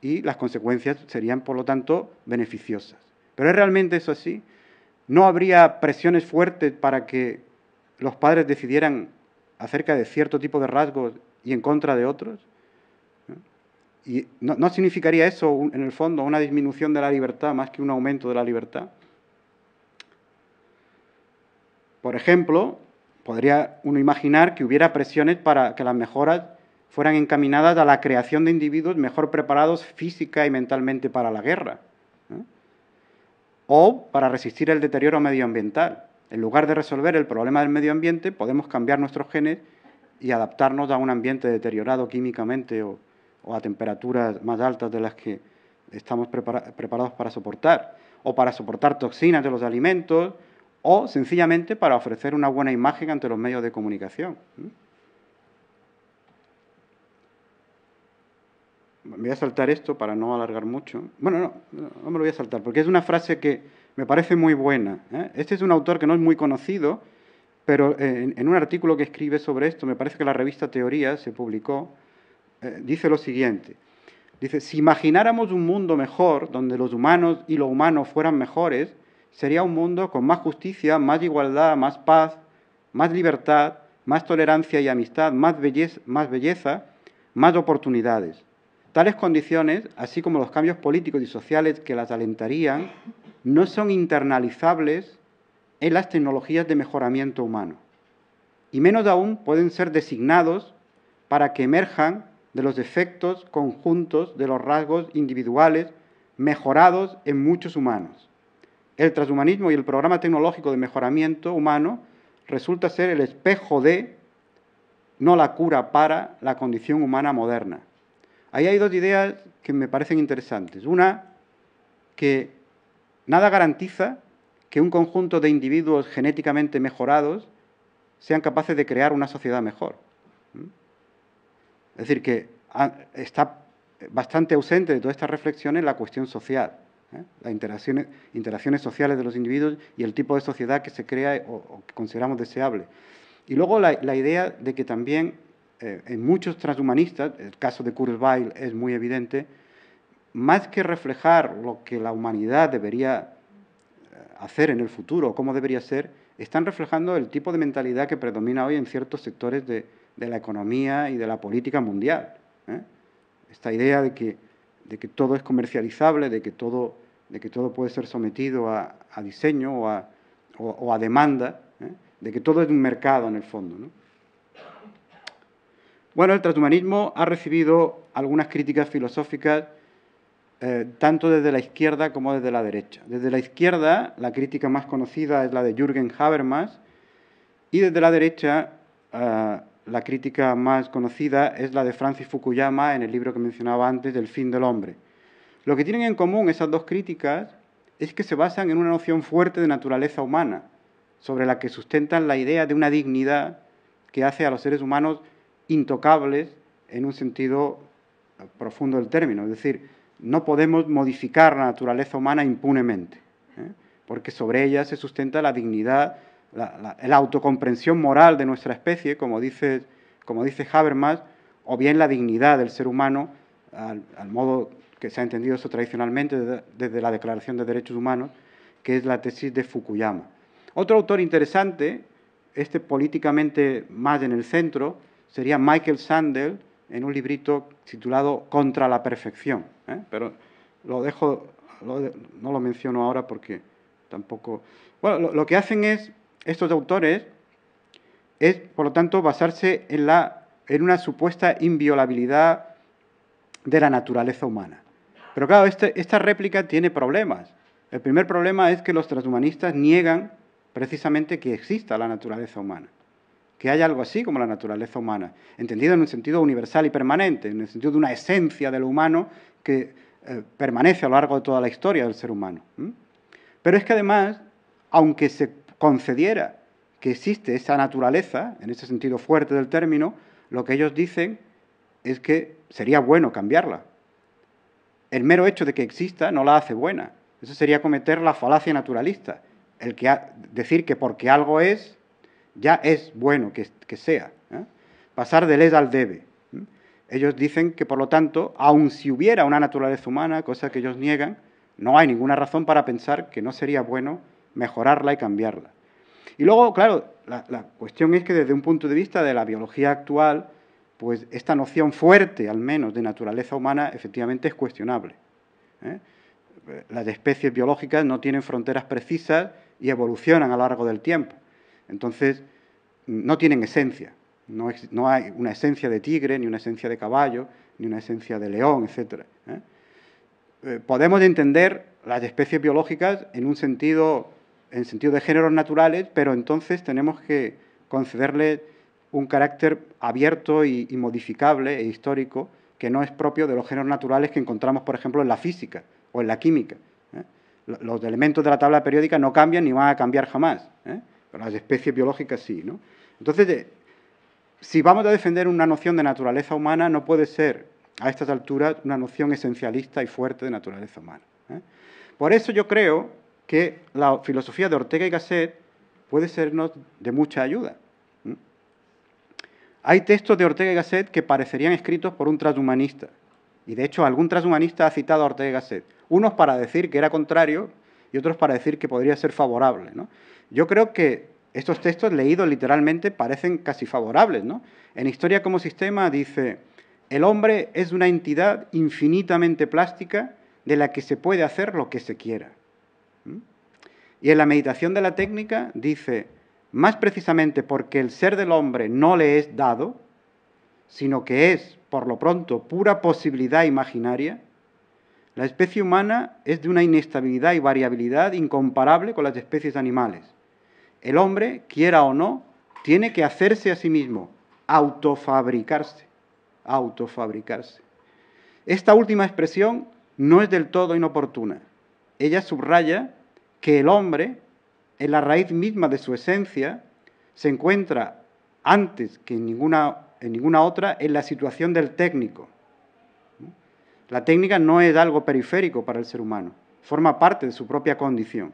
y las consecuencias serían, por lo tanto, beneficiosas. ¿Pero es realmente eso así? ¿No habría presiones fuertes para que los padres decidieran acerca de cierto tipo de rasgos y en contra de otros? ¿No? ¿Y no, significaría eso, en el fondo, una disminución de la libertad más que un aumento de la libertad? Por ejemplo, podría uno imaginar que hubiera presiones para que las mejoras fueran encaminadas a la creación de individuos mejor preparados física y mentalmente para la guerra, o para resistir el deterioro medioambiental en lugar de resolver el problema del medio ambiente, podemos cambiar nuestros genes y adaptarnos a un ambiente deteriorado químicamente o, a temperaturas más altas de las que estamos preparados para soportar, o para soportar toxinas de los alimentos, o sencillamente para ofrecer una buena imagen ante los medios de comunicación. voy a saltar esto para no alargar mucho. Bueno, no, no me lo voy a saltar, porque es una frase que, me parece muy buena. ¿eh? Este es un autor que no es muy conocido, pero eh, en, un artículo que escribe sobre esto, me parece que la revista Teoría se publicó, eh, dice lo siguiente. Dice, si imagináramos un mundo mejor, donde los humanos y lo humano fueran mejores, sería un mundo con más justicia, más igualdad, más paz, más libertad, más tolerancia y amistad, más belleza, más, belleza, más oportunidades. Tales condiciones, así como los cambios políticos y sociales que las alentarían, no son internalizables en las tecnologías de mejoramiento humano, y menos aún pueden ser designados para que emerjan de los efectos conjuntos de los rasgos individuales mejorados en muchos humanos. El transhumanismo y el programa tecnológico de mejoramiento humano resulta ser el espejo de, no la cura para, la condición humana moderna. Ahí hay dos ideas que me parecen interesantes. Una, que Nada garantiza que un conjunto de individuos genéticamente mejorados sean capaces de crear una sociedad mejor. Es decir, que está bastante ausente de todas estas reflexiones la cuestión social, ¿eh? las interacciones, sociales de los individuos y el tipo de sociedad que se crea o, que consideramos deseable. Y luego la, idea de que también eh, en muchos transhumanistas, el caso de Kurzweil es muy evidente, más que reflejar lo que la humanidad debería eh, hacer en el futuro, cómo debería ser, están reflejando el tipo de mentalidad que predomina hoy en ciertos sectores de, la economía y de la política mundial. ¿eh? Esta idea de que, todo es comercializable, de que todo, de que todo puede ser sometido a, diseño o a, demanda, ¿eh? de que todo es un mercado en el fondo. Bueno, el transhumanismo ha recibido algunas críticas filosóficas eh, tanto desde la izquierda como desde la derecha. Desde la izquierda, la crítica más conocida es la de Jürgen Habermas, y desde la derecha, eh, la crítica más conocida es la de Francis Fukuyama en el libro que mencionaba antes, del fin del hombre. Lo que tienen en común esas dos críticas es que se basan en una noción fuerte de naturaleza humana, sobre la que sustentan la idea de una dignidad que hace a los seres humanos intocables en un sentido profundo del término. Es decir, no podemos modificar la naturaleza humana impunemente, ¿eh? porque sobre ella se sustenta la dignidad, la, autocomprensión moral de nuestra especie, como dice, como Habermas, o bien la dignidad del ser humano, al, modo que se ha entendido eso tradicionalmente desde la Declaración de Derechos Humanos, que es la tesis de Fukuyama. Otro autor interesante, este políticamente más en el centro, sería Michael Sandel, en un librito titulado Contra la perfección, ¿eh? pero lo dejo, no lo menciono ahora porque tampoco... Bueno, lo, que hacen es, estos autores, es, por lo tanto, basarse en, la, en una supuesta inviolabilidad de la naturaleza humana. Pero claro, este, esta réplica tiene problemas. El primer problema es que los transhumanistas niegan precisamente que exista la naturaleza humana que haya algo así como la naturaleza humana, entendida en un sentido universal y permanente, en el sentido de una esencia de lo humano que eh, permanece a lo largo de toda la historia del ser humano. Pero es que además, aunque se concediera que existe esa naturaleza, en ese sentido fuerte del término, lo que ellos dicen es que sería bueno cambiarla. El mero hecho de que exista no la hace buena. Eso sería cometer la falacia naturalista, el que decir que porque algo es, ya es bueno que, sea, ¿eh? pasar del es al debe. ¿eh? Ellos dicen que, por lo tanto, aun si hubiera una naturaleza humana, cosa que ellos niegan, no hay ninguna razón para pensar que no sería bueno mejorarla y cambiarla. Y luego, claro, la, cuestión es que desde un punto de vista de la biología actual, pues esta noción fuerte, al menos, de naturaleza humana, efectivamente es cuestionable. ¿eh? Las especies biológicas no tienen fronteras precisas y evolucionan a lo largo del tiempo. Entonces, no tienen esencia. No, hay una esencia de tigre, ni una esencia de caballo, ni una esencia de león, etc. ¿eh? Eh, podemos entender las especies biológicas en un sentido, en sentido de géneros naturales, pero entonces tenemos que concederle un carácter abierto y, modificable e histórico que no es propio de los géneros naturales que encontramos, por ejemplo, en la física o en la química. ¿eh? Los elementos de la tabla periódica no cambian ni van a cambiar jamás las especies biológicas sí, ¿no? Entonces, eh, si vamos a defender una noción de naturaleza humana, no puede ser a estas alturas una noción esencialista y fuerte de naturaleza humana. ¿eh? Por eso yo creo que la filosofía de Ortega y Gasset puede sernos de mucha ayuda. Hay textos de Ortega y Gasset que parecerían escritos por un transhumanista. Y de hecho, algún transhumanista ha citado a Ortega y Gasset. Unos para decir que era contrario y otros para decir que podría ser favorable. Yo creo que estos textos leídos literalmente parecen casi favorables, ¿no? En Historia como Sistema dice, el hombre es una entidad infinitamente plástica de la que se puede hacer lo que se quiera. Y en la meditación de la técnica dice, más precisamente porque el ser del hombre no le es dado, sino que es, por lo pronto, pura posibilidad imaginaria, la especie humana es de una inestabilidad y variabilidad incomparable con las especies animales. El hombre, quiera o no, tiene que hacerse a sí mismo, autofabricarse, autofabricarse. Esta última expresión no es del todo inoportuna. Ella subraya que el hombre, en la raíz misma de su esencia, se encuentra antes que en ninguna, en ninguna otra en la situación del técnico, la técnica no es algo periférico para el ser humano, forma parte de su propia condición.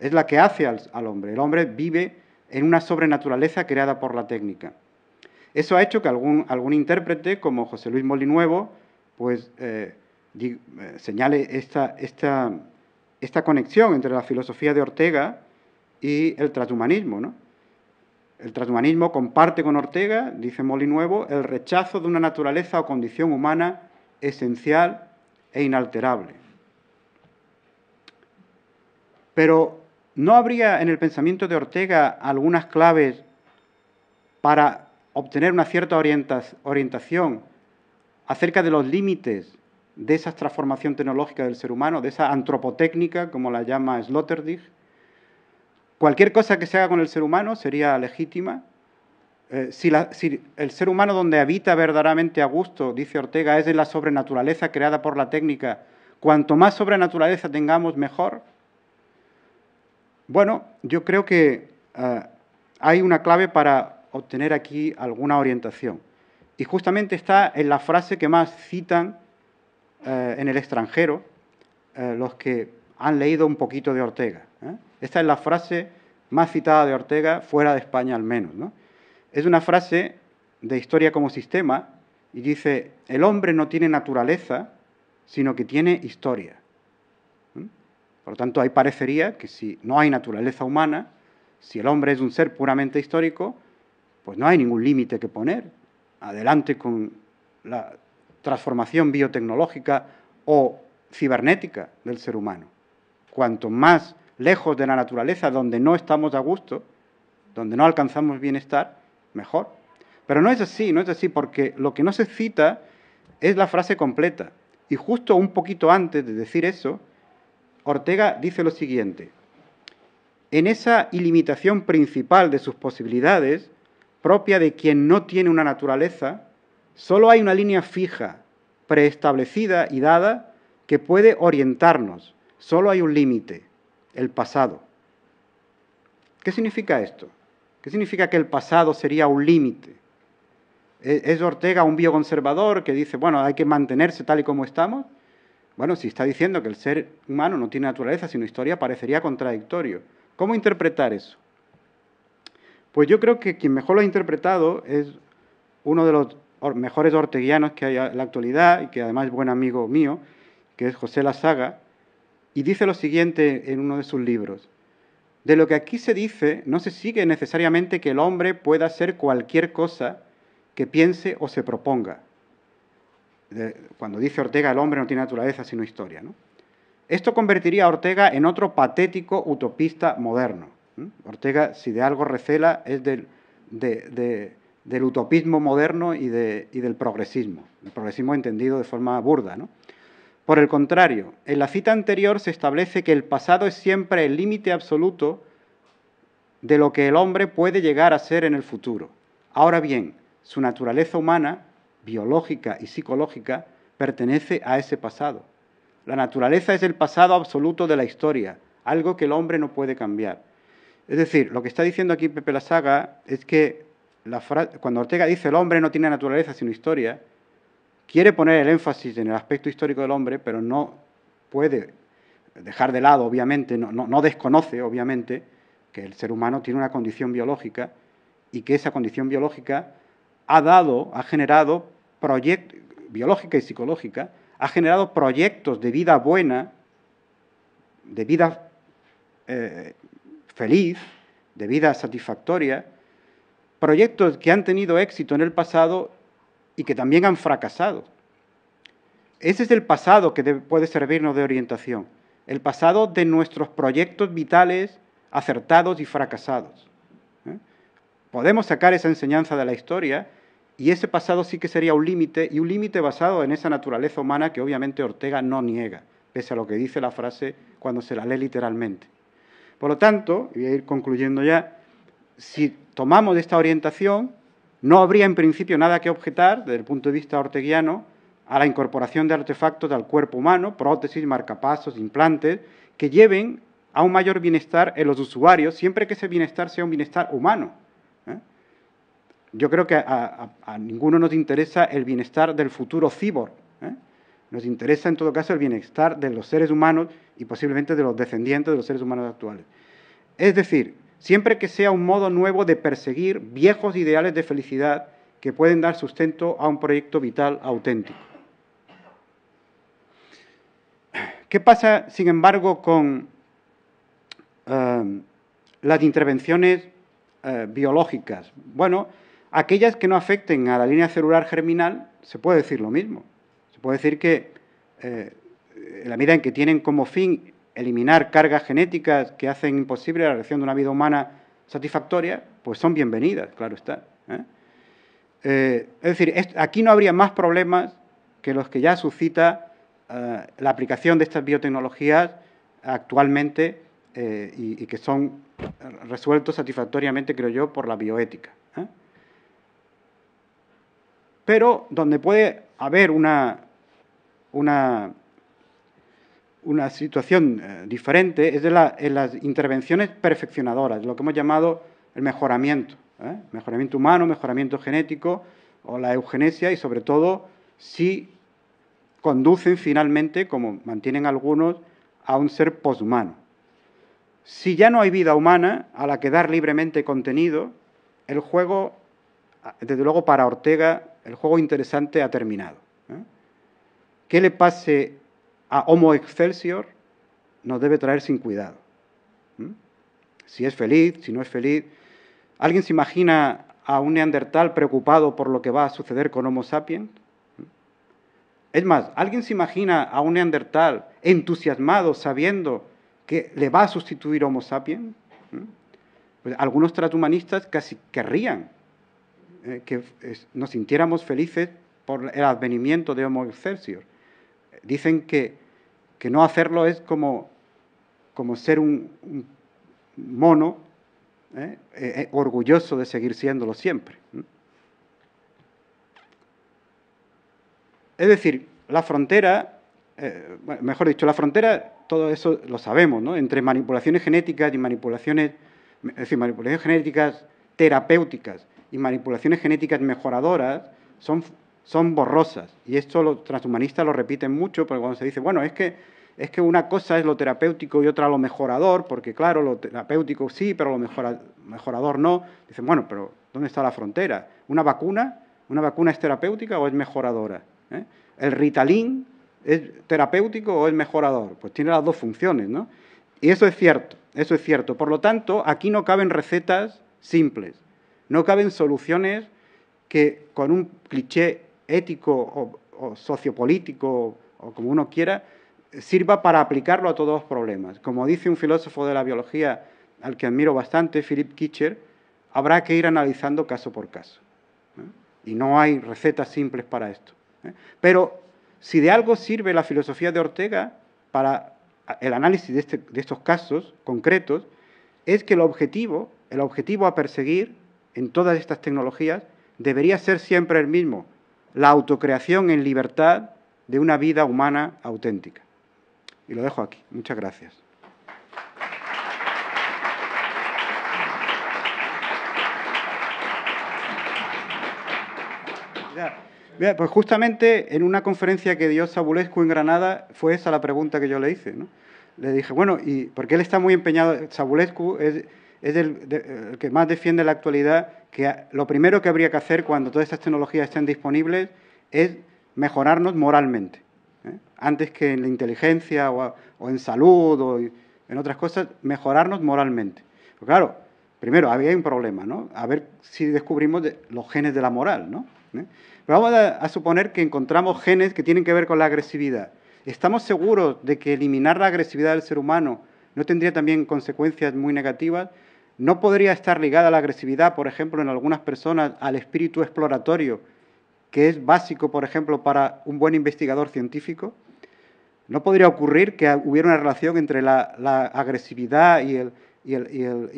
Es la que hace al, hombre. El hombre vive en una sobrenaturaleza creada por la técnica. Eso ha hecho que algún, intérprete, como José Luis Molinuevo, pues eh, eh, señale esta, conexión entre la filosofía de Ortega y el transhumanismo. El transhumanismo comparte con Ortega, dice Molinuevo, el rechazo de una naturaleza o condición humana esencial e inalterable. Pero ¿no habría en el pensamiento de Ortega algunas claves para obtener una cierta orientación acerca de los límites de esa transformación tecnológica del ser humano, de esa antropotécnica, como la llama Sloterdijk? Cualquier cosa que se haga con el ser humano sería legítima eh, si, el ser humano donde habita verdaderamente a gusto, dice Ortega, es en la sobrenaturaleza creada por la técnica, cuanto más sobrenaturaleza tengamos, mejor. Bueno, yo creo que eh, hay una clave para obtener aquí alguna orientación. Y justamente está en la frase que más citan eh, en el extranjero los que han leído un poquito de Ortega. Esta es la frase más citada de Ortega, fuera de España al menos. Es una frase de historia como sistema y dice, el hombre no tiene naturaleza, sino que tiene historia. ¿Mm? Por lo tanto, ahí parecería que si no hay naturaleza humana, si el hombre es un ser puramente histórico, pues no hay ningún límite que poner. Adelante con la transformación biotecnológica o cibernética del ser humano. Cuanto más lejos de la naturaleza, donde no estamos a gusto, donde no alcanzamos bienestar, mejor. Pero no es así, no es así, porque lo que no se cita es la frase completa. Y justo un poquito antes de decir eso, Ortega dice lo siguiente. En esa ilimitación principal de sus posibilidades, propia de quien no tiene una naturaleza, solo hay una línea fija, preestablecida y dada, que puede orientarnos. Solo hay un límite, el pasado. ¿Qué significa esto? ¿Qué significa que el pasado sería un límite? ¿E-, ¿Es Ortega un bioconservador que dice, bueno, hay que mantenerse tal y como estamos? Bueno, si está diciendo que el ser humano no tiene naturaleza sino historia, parecería contradictorio. ¿Cómo interpretar eso? Pues yo creo que quien mejor lo ha interpretado es uno de los mejores orteguianos que hay en la actualidad y que además es buen amigo mío, que es José Lazaga, y dice lo siguiente en uno de sus libros. De lo que aquí se dice, no se sigue necesariamente que el hombre pueda ser cualquier cosa que piense o se proponga. cuando dice Ortega, el hombre no tiene naturaleza sino historia. ¿no? Esto convertiría a Ortega en otro patético utopista moderno. Ortega, si de algo recela, es del, utopismo moderno y, y, del progresismo. El progresismo entendido de forma burda. ¿no? Por el contrario, en la cita anterior se establece que el pasado es siempre el límite absoluto de lo que el hombre puede llegar a ser en el futuro. Ahora bien, su naturaleza humana, biológica y psicológica, pertenece a ese pasado. La naturaleza es el pasado absoluto de la historia, algo que el hombre no puede cambiar. Es decir, lo que está diciendo aquí Pepe la es que cuando Ortega dice el hombre no tiene naturaleza sino historia, quiere poner el énfasis en el aspecto histórico del hombre, pero no puede dejar de lado, obviamente, no, desconoce, obviamente, que el ser humano tiene una condición biológica y que esa condición biológica ha dado, ha generado proyectos, biológica y psicológica, ha generado proyectos de vida buena, de vida eh, feliz, de vida satisfactoria, proyectos que han tenido éxito en el pasado y que también han fracasado. Ese es el pasado que puede servirnos de orientación, el pasado de nuestros proyectos vitales acertados y fracasados. ¿eh? Podemos sacar esa enseñanza de la historia y ese pasado sí que sería un límite y un límite basado en esa naturaleza humana que obviamente Ortega no niega, pese a lo que dice la frase cuando se la lee literalmente. Por lo tanto, voy a ir concluyendo ya, si tomamos esta orientación, no habría en principio nada que objetar desde el punto de vista orteguiano a la incorporación de artefactos al cuerpo humano, prótesis, marcapasos, implantes, que lleven a un mayor bienestar en los usuarios, siempre que ese bienestar sea un bienestar humano. ¿eh? Yo creo que a, ninguno nos interesa el bienestar del futuro cibor. ¿eh? Nos interesa en todo caso el bienestar de los seres humanos y posiblemente de los descendientes de los seres humanos actuales. Es decir, siempre que sea un modo nuevo de perseguir viejos ideales de felicidad que pueden dar sustento a un proyecto vital auténtico. ¿Qué pasa, sin embargo, con eh, las intervenciones eh, biológicas? Bueno, aquellas que no afecten a la línea celular germinal, se puede decir lo mismo. Se puede decir que eh, la medida en que tienen como fin eliminar cargas genéticas que hacen imposible la relación de una vida humana satisfactoria, pues son bienvenidas, claro está. ¿eh? Eh, es decir, aquí no habría más problemas que los que ya suscita eh, la aplicación de estas biotecnologías actualmente y, y, que son resueltos satisfactoriamente, creo yo, por la bioética. Pero donde puede haber una, una una situación eh, diferente es de en las intervenciones perfeccionadoras, lo que hemos llamado el mejoramiento, ¿eh? mejoramiento humano, mejoramiento genético o la eugenesia y sobre todo si conducen finalmente, como mantienen algunos, a un ser poshumano. Si ya no hay vida humana a la que dar libremente contenido, el juego, desde luego para Ortega, el juego interesante ha terminado. ¿eh? ¿Qué le pase a Homo Excelsior nos debe traer sin cuidado. Si es feliz, si no es feliz. ¿Alguien se imagina a un neandertal preocupado por lo que va a suceder con Homo sapiens? Es más, ¿alguien se imagina a un neandertal entusiasmado sabiendo que le va a sustituir Homo sapiens? Pues algunos transhumanistas casi querrían eh, que eh, nos sintiéramos felices por el advenimiento de Homo Excelsior dicen que, no hacerlo es como, como ser un, mono ¿eh? Eh, eh, orgulloso de seguir siéndolo siempre. Es decir, la frontera, mejor dicho, la frontera, todo eso lo sabemos, ¿no? Entre manipulaciones genéticas y manipulaciones, es decir, manipulaciones genéticas terapéuticas y manipulaciones genéticas mejoradoras son son borrosas. Y esto los transhumanistas lo repiten mucho, porque cuando se dice, bueno, es que, es que una cosa es lo terapéutico y otra lo mejorador, porque claro, lo terapéutico sí, pero lo mejorador no. Dicen, bueno, pero ¿dónde está la frontera? ¿Una vacuna? ¿Una vacuna es terapéutica o es mejoradora? ¿Eh? ¿El Ritalin es terapéutico o es mejorador? Pues tiene las dos funciones, ¿no? Y eso es cierto, eso es cierto. Por lo tanto, aquí no caben recetas simples, no caben soluciones que con un cliché ético o, sociopolítico o como uno quiera, sirva para aplicarlo a todos los problemas. Como dice un filósofo de la biología al que admiro bastante, Philip Kitcher, habrá que ir analizando caso por caso. Y no hay recetas simples para esto. ¿eh? Pero si de algo sirve la filosofía de Ortega para el análisis de, este, de estos casos concretos, es que el objetivo, el objetivo a perseguir en todas estas tecnologías debería ser siempre el mismo, la autocreación en libertad de una vida humana auténtica. Y lo dejo aquí. Muchas gracias. pues justamente en una conferencia que dio Sabulescu en Granada fue esa la pregunta que yo le hice. ¿no? Le dije, bueno, y porque él está muy empeñado, Sabulescu es es el, que más defiende la actualidad que lo primero que habría que hacer cuando todas estas tecnologías estén disponibles es mejorarnos moralmente. ¿eh? Antes que en la inteligencia o, en salud o en otras cosas, mejorarnos moralmente. Pues claro, primero, había un problema, ¿no? A ver si descubrimos los genes de la moral, ¿no? ¿Eh? Pero vamos a suponer que encontramos genes que tienen que ver con la agresividad. ¿Estamos seguros de que eliminar la agresividad del ser humano no tendría también consecuencias muy negativas? ¿No podría estar ligada la agresividad, por ejemplo, en algunas personas al espíritu exploratorio, que es básico, por ejemplo, para un buen investigador científico? ¿No podría ocurrir que hubiera una relación entre la, agresividad y,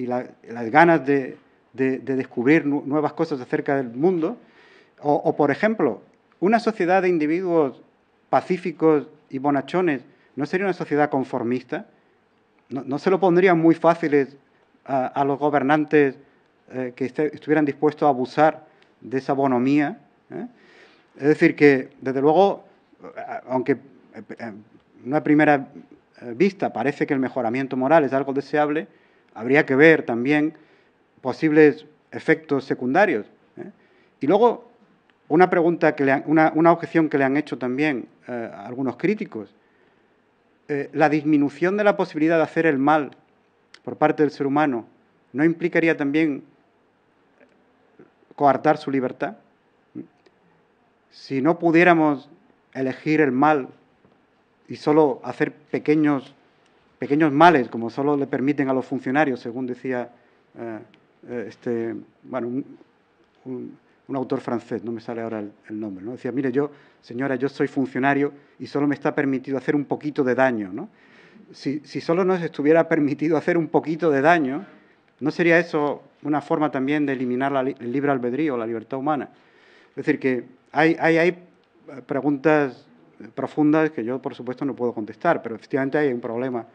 las ganas de, descubrir nuevas cosas acerca del mundo? O, por ejemplo, una sociedad de individuos pacíficos y bonachones, ¿no sería una sociedad conformista? ¿No, no se lo pondrían muy fáciles a, los gobernantes eh, que este, estuvieran dispuestos a abusar de esa bonomía. ¿eh? Es decir, que desde luego, aunque en eh, una primera vista parece que el mejoramiento moral es algo deseable, habría que ver también posibles efectos secundarios. Y luego, una pregunta que una, objeción que le han hecho también algunos críticos. la disminución de la posibilidad de hacer el mal por parte del ser humano no implicaría también coartar su libertad? Si no pudiéramos elegir el mal y solo hacer pequeños, pequeños males, como solo le permiten a los funcionarios, según decía eh, eh, este, bueno, un, autor francés, no me sale ahora el, nombre, ¿no? decía, mire, yo, señora, yo soy funcionario y solo me está permitido hacer un poquito de daño, ¿no? si, solo nos estuviera permitido hacer un poquito de daño, ¿no sería eso una forma también de eliminar la, el libre albedrío, la libertad humana? Es decir, que hay, hay, hay preguntas profundas que yo, por supuesto, no puedo contestar, pero efectivamente hay un problema.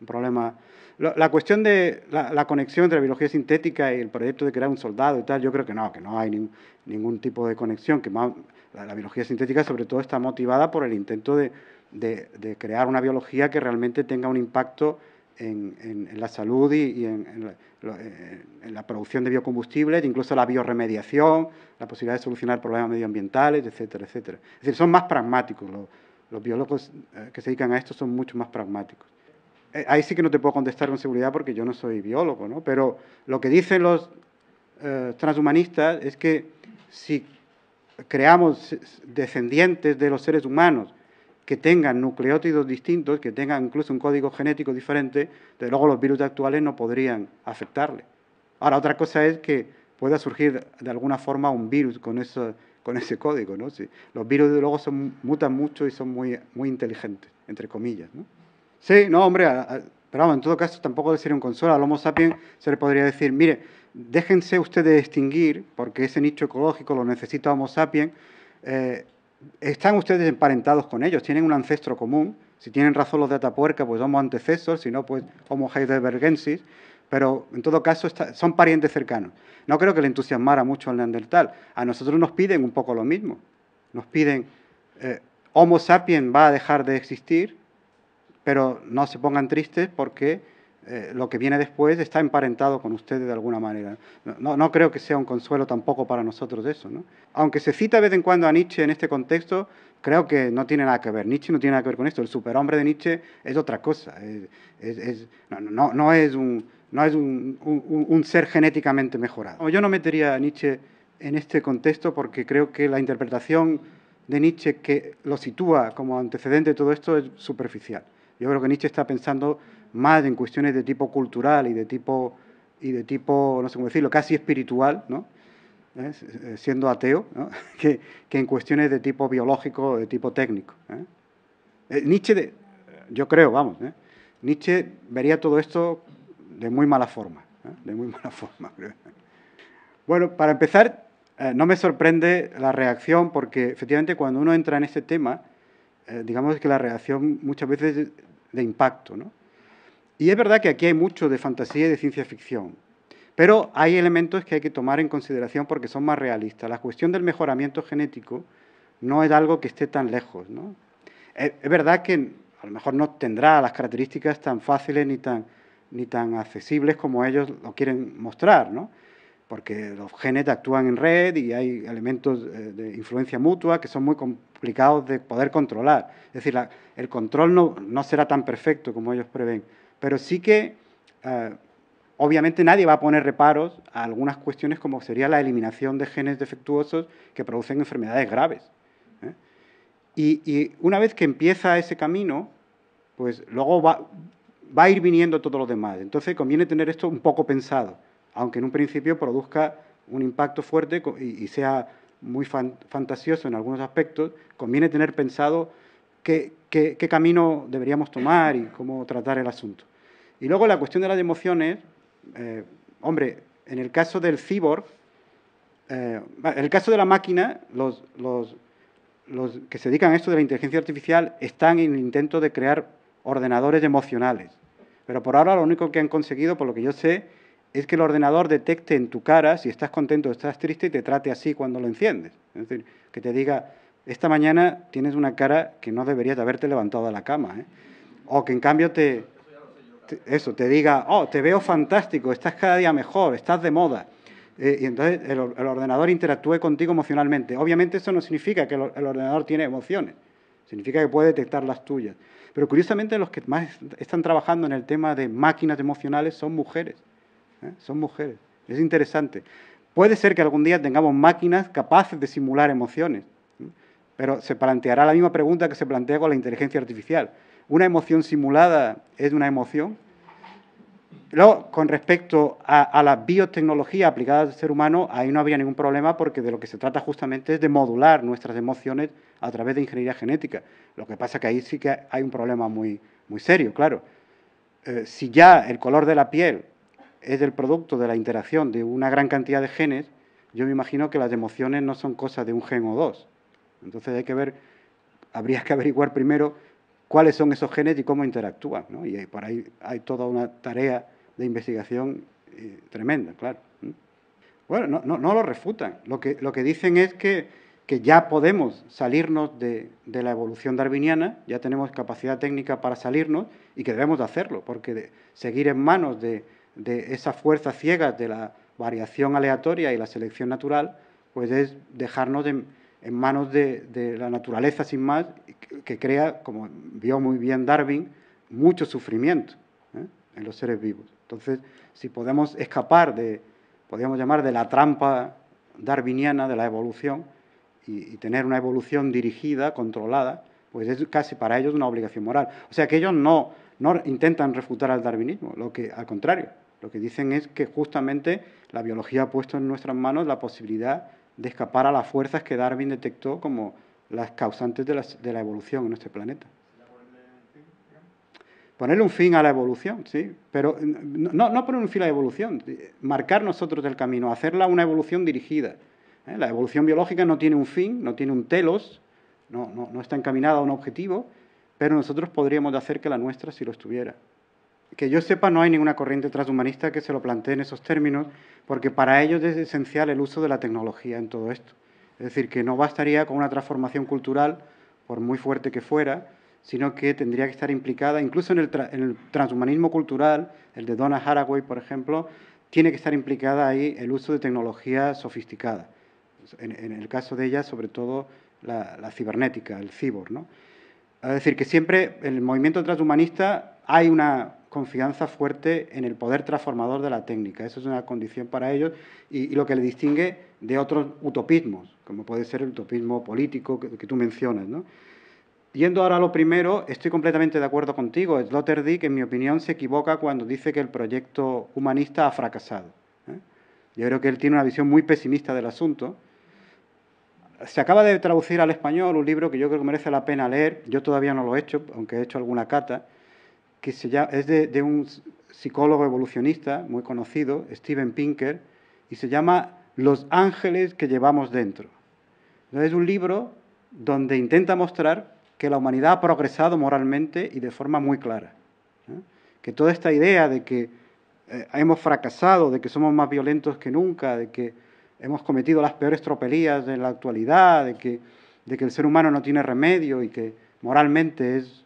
Un problema. La, cuestión de la, conexión entre la biología sintética y el proyecto de crear un soldado y tal, yo creo que no, que no hay ningún tipo de conexión, que la, biología sintética sobre todo está motivada por el intento de, de, crear una biología que realmente tenga un impacto en, la salud y, eh, en, la, producción de biocombustibles, incluso la bioremediación, la posibilidad de solucionar problemas medioambientales, etcétera, etcétera. Es decir, son más pragmáticos. Los, biólogos eh, que se dedican a esto son mucho más pragmáticos eh, ahí sí que no te puedo contestar con seguridad porque yo no soy biólogo, ¿no? Pero lo que dicen los transhumanistas es que si creamos descendientes de los seres humanos que tengan nucleótidos distintos, que tengan incluso un código genético diferente, desde luego los virus actuales no podrían afectarle. Ahora, otra cosa es que pueda surgir de alguna forma un virus con, ese código. ¿no? Los virus, desde luego, son, mutan mucho y son muy, inteligentes, entre comillas. ¿no? Sí, no, hombre, pero en todo caso tampoco sería un consuelo. Al Homo sapiens se le podría decir, mire, déjense ustedes de extinguir, porque ese nicho ecológico lo necesita Homo sapiens, eh, están ustedes emparentados con ellos, tienen un ancestro común. Si tienen razón los de Atapuerca, pues somos antecesores, si no, pues homo heidelbergensis. Pero en todo caso son parientes cercanos. No creo que le entusiasmara mucho al neandertal. A nosotros nos piden un poco lo mismo. Nos piden, eh, Homo sapiens va a dejar de existir, pero no se pongan tristes porque eh, lo que viene después está emparentado con ustedes de alguna manera. No, creo que sea un consuelo tampoco para nosotros eso. Aunque se cita de vez en cuando a Nietzsche en este contexto, creo que no tiene nada que ver. Nietzsche no tiene nada que ver con esto. El superhombre de Nietzsche es otra cosa. no, es, un, no es un ser genéticamente mejorado. Yo no metería a Nietzsche en este contexto porque creo que la interpretación de Nietzsche que lo sitúa como antecedente de todo esto es superficial. Yo creo que Nietzsche está pensando más en cuestiones de tipo cultural y de tipo, y de tipo no sé cómo decirlo, casi espiritual, ¿no? ¿Eh? Eh, siendo ateo, que, que, en cuestiones de tipo biológico o de tipo técnico. ¿eh? Nietzsche, yo creo, vamos, Nietzsche vería todo esto de muy mala forma, de muy mala forma, Bueno, para empezar, no me sorprende la reacción, porque efectivamente cuando uno entra en este tema, digamos que la reacción muchas veces es de impacto, ¿no? Y es verdad que aquí hay mucho de fantasía y de ciencia ficción, pero hay elementos que hay que tomar en consideración porque son más realistas. La cuestión del mejoramiento genético no es algo que esté tan lejos. ¿no? Eh, es, verdad que a lo mejor no tendrá las características tan fáciles ni tan, ni tan accesibles como ellos lo quieren mostrar, ¿no? porque los genes actúan en red y hay elementos eh, de influencia mutua que son muy complicados de poder controlar. Es decir, el control no, no será tan perfecto como ellos prevén pero sí que, eh, obviamente, nadie va a poner reparos a algunas cuestiones como sería la eliminación de genes defectuosos que producen enfermedades graves. ¿eh? Y, una vez que empieza ese camino, pues luego va, va a ir viniendo todo lo demás. Entonces conviene tener esto un poco pensado, aunque en un principio produzca un impacto fuerte y, sea muy fantasioso en algunos aspectos, conviene tener pensado que, qué, camino deberíamos tomar y cómo tratar el asunto. Y luego la cuestión de las emociones, eh, hombre, en el caso del cyborg, eh, en el caso de la máquina, los, los, que se dedican a esto de la inteligencia artificial están en el intento de crear ordenadores emocionales. Pero por ahora lo único que han conseguido, por lo que yo sé, es que el ordenador detecte en tu cara si estás contento o estás triste y te trate así cuando lo enciendes. Es decir, que te diga, esta mañana tienes una cara que no deberías de haberte levantado de la cama. ¿eh? O que en cambio te, eso, te diga, oh, te veo fantástico, estás cada día mejor, estás de moda. Eh, y entonces el, ordenador interactúe contigo emocionalmente. Obviamente eso no significa que el, ordenador tiene emociones, significa que puede detectar las tuyas. Pero curiosamente los que más están trabajando en el tema de máquinas emocionales son mujeres. ¿eh? Son mujeres. Es interesante. Puede ser que algún día tengamos máquinas capaces de simular emociones pero se planteará la misma pregunta que se plantea con la inteligencia artificial. ¿Una emoción simulada es una emoción? Luego, con respecto a, la biotecnología aplicada al ser humano, ahí no había ningún problema porque de lo que se trata justamente es de modular nuestras emociones a través de ingeniería genética. Lo que pasa que ahí sí que hay un problema muy, muy serio, claro. Eh, si ya el color de la piel es el producto de la interacción de una gran cantidad de genes, yo me imagino que las emociones no son cosas de un gen o dos. Entonces hay que ver, habría que averiguar primero cuáles son esos genes y cómo interactúan. ¿no? Y por ahí hay toda una tarea de investigación eh, tremenda, claro. Bueno, no, lo refutan. Lo que, lo que dicen es que, ya podemos salirnos de, la evolución darwiniana, ya tenemos capacidad técnica para salirnos y que debemos de hacerlo, porque seguir en manos de, de esas fuerzas ciegas de la variación aleatoria y la selección natural, pues es dejarnos de en manos de, la naturaleza sin más, que, crea, como vio muy bien Darwin, mucho sufrimiento ¿eh? en los seres vivos. Entonces, si podemos escapar de, podríamos llamar, de la trampa darwiniana de la evolución y, y tener una evolución dirigida, controlada, pues es casi para ellos una obligación moral. O sea que ellos no, no intentan refutar al darwinismo, lo que, al contrario, lo que dicen es que justamente la biología ha puesto en nuestras manos la posibilidad de escapar a las fuerzas que Darwin detectó como las causantes de la, evolución en este planeta. Ponerle un fin a la evolución, sí, pero no, no poner un fin a la evolución, marcar nosotros el camino, hacerla una evolución dirigida. ¿eh? La evolución biológica no tiene un fin, no tiene un telos, no, está encaminada a un objetivo, pero nosotros podríamos hacer que la nuestra sí lo estuviera que yo sepa, no hay ninguna corriente transhumanista que se lo plantee en esos términos, porque para ellos es esencial el uso de la tecnología en todo esto. Es decir, que no bastaría con una transformación cultural, por muy fuerte que fuera, sino que tendría que estar implicada, incluso en el, transhumanismo cultural, el de Donna Haraway, por ejemplo, tiene que estar implicada ahí el uso de tecnología sofisticada. En, el caso de ella, sobre todo, la, cibernética, el cibor. ¿no? Es decir, que siempre en el movimiento transhumanista hay una confianza fuerte en el poder transformador de la técnica. Eso es una condición para ellos y, lo que le distingue de otros utopismos, como puede ser el utopismo político que, tú mencionas. Yendo ahora a lo primero, estoy completamente de acuerdo contigo. Sloterdijk, en mi opinión, se equivoca cuando dice que el proyecto humanista ha fracasado. ¿eh? Yo creo que él tiene una visión muy pesimista del asunto. Se acaba de traducir al español un libro que yo creo que merece la pena leer. Yo todavía no lo he hecho, aunque he hecho alguna cata que es de, un psicólogo evolucionista muy conocido, Steven Pinker, y se llama Los ángeles que llevamos dentro. es un libro donde intenta mostrar que la humanidad ha progresado moralmente y de forma muy clara. Que toda esta idea de que eh, hemos fracasado, de que somos más violentos que nunca, de que hemos cometido las peores tropelías en la actualidad, de que el ser humano no tiene remedio y que moralmente es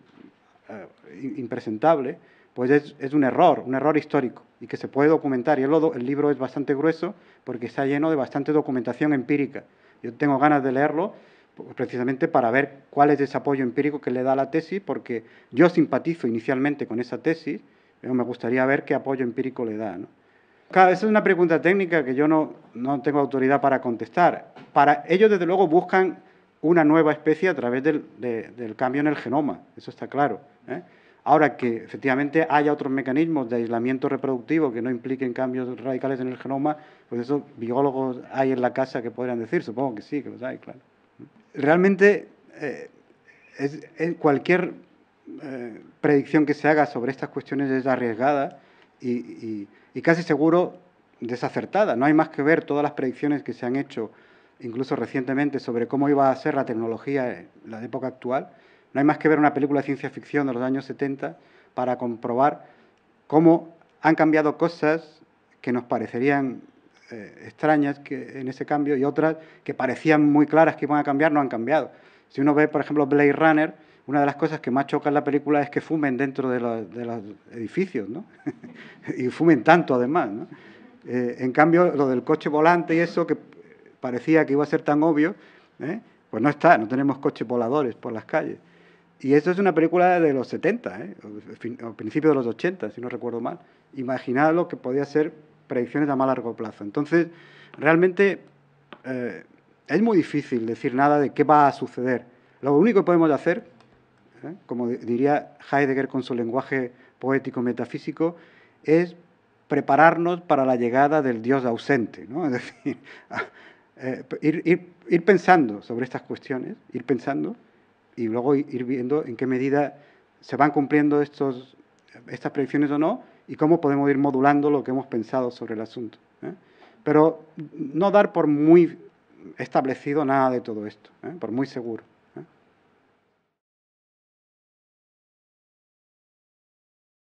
eh, impresentable, pues es, un error, un error histórico y que se puede documentar. Y el, el libro es bastante grueso porque está lleno de bastante documentación empírica. Yo tengo ganas de leerlo precisamente para ver cuál es ese apoyo empírico que le da la tesis, porque yo simpatizo inicialmente con esa tesis, pero me gustaría ver qué apoyo empírico le da. Claro, esa es una pregunta técnica que yo no, no tengo autoridad para contestar. Para ellos, desde luego, buscan una nueva especie a través del, cambio en el genoma, eso está claro. ¿eh? Ahora que efectivamente haya otros mecanismos de aislamiento reproductivo que no impliquen cambios radicales en el genoma, pues esos biólogos hay en la casa que podrían decir, supongo que sí, que los hay, claro. Realmente, eh, cualquier eh, predicción que se haga sobre estas cuestiones es arriesgada y casi seguro desacertada. No hay más que ver todas las predicciones que se han hecho incluso recientemente, sobre cómo iba a ser la tecnología en la época actual, no hay más que ver una película de ciencia ficción de los años 70 para comprobar cómo han cambiado cosas que nos parecerían eh, extrañas que, en ese cambio y otras que parecían muy claras que iban a cambiar, no han cambiado. Si uno ve, por ejemplo, Blade Runner, una de las cosas que más choca en la película es que fumen dentro de los, edificios, ¿no? y fumen tanto además, ¿no? Eh, en cambio, lo del coche volante y eso, que parecía que iba a ser tan obvio, ¿eh? pues no está, no tenemos coches voladores por las calles. Y esto es una película de los 70, ¿eh? o, de los 80, si no recuerdo mal. Imaginad lo que podía ser predicciones a más largo plazo. Entonces, realmente eh, es muy difícil decir nada de qué va a suceder. Lo único que podemos hacer, ¿eh? como diría Heidegger con su lenguaje poético metafísico, es prepararnos para la llegada del Dios ausente. ¿no? Es decir, eh, ir, pensando sobre estas cuestiones, ir pensando y luego ir viendo en qué medida se van cumpliendo estos, estas predicciones o no y cómo podemos ir modulando lo que hemos pensado sobre el asunto. ¿eh? Pero no dar por muy establecido nada de todo esto, ¿eh? por muy seguro.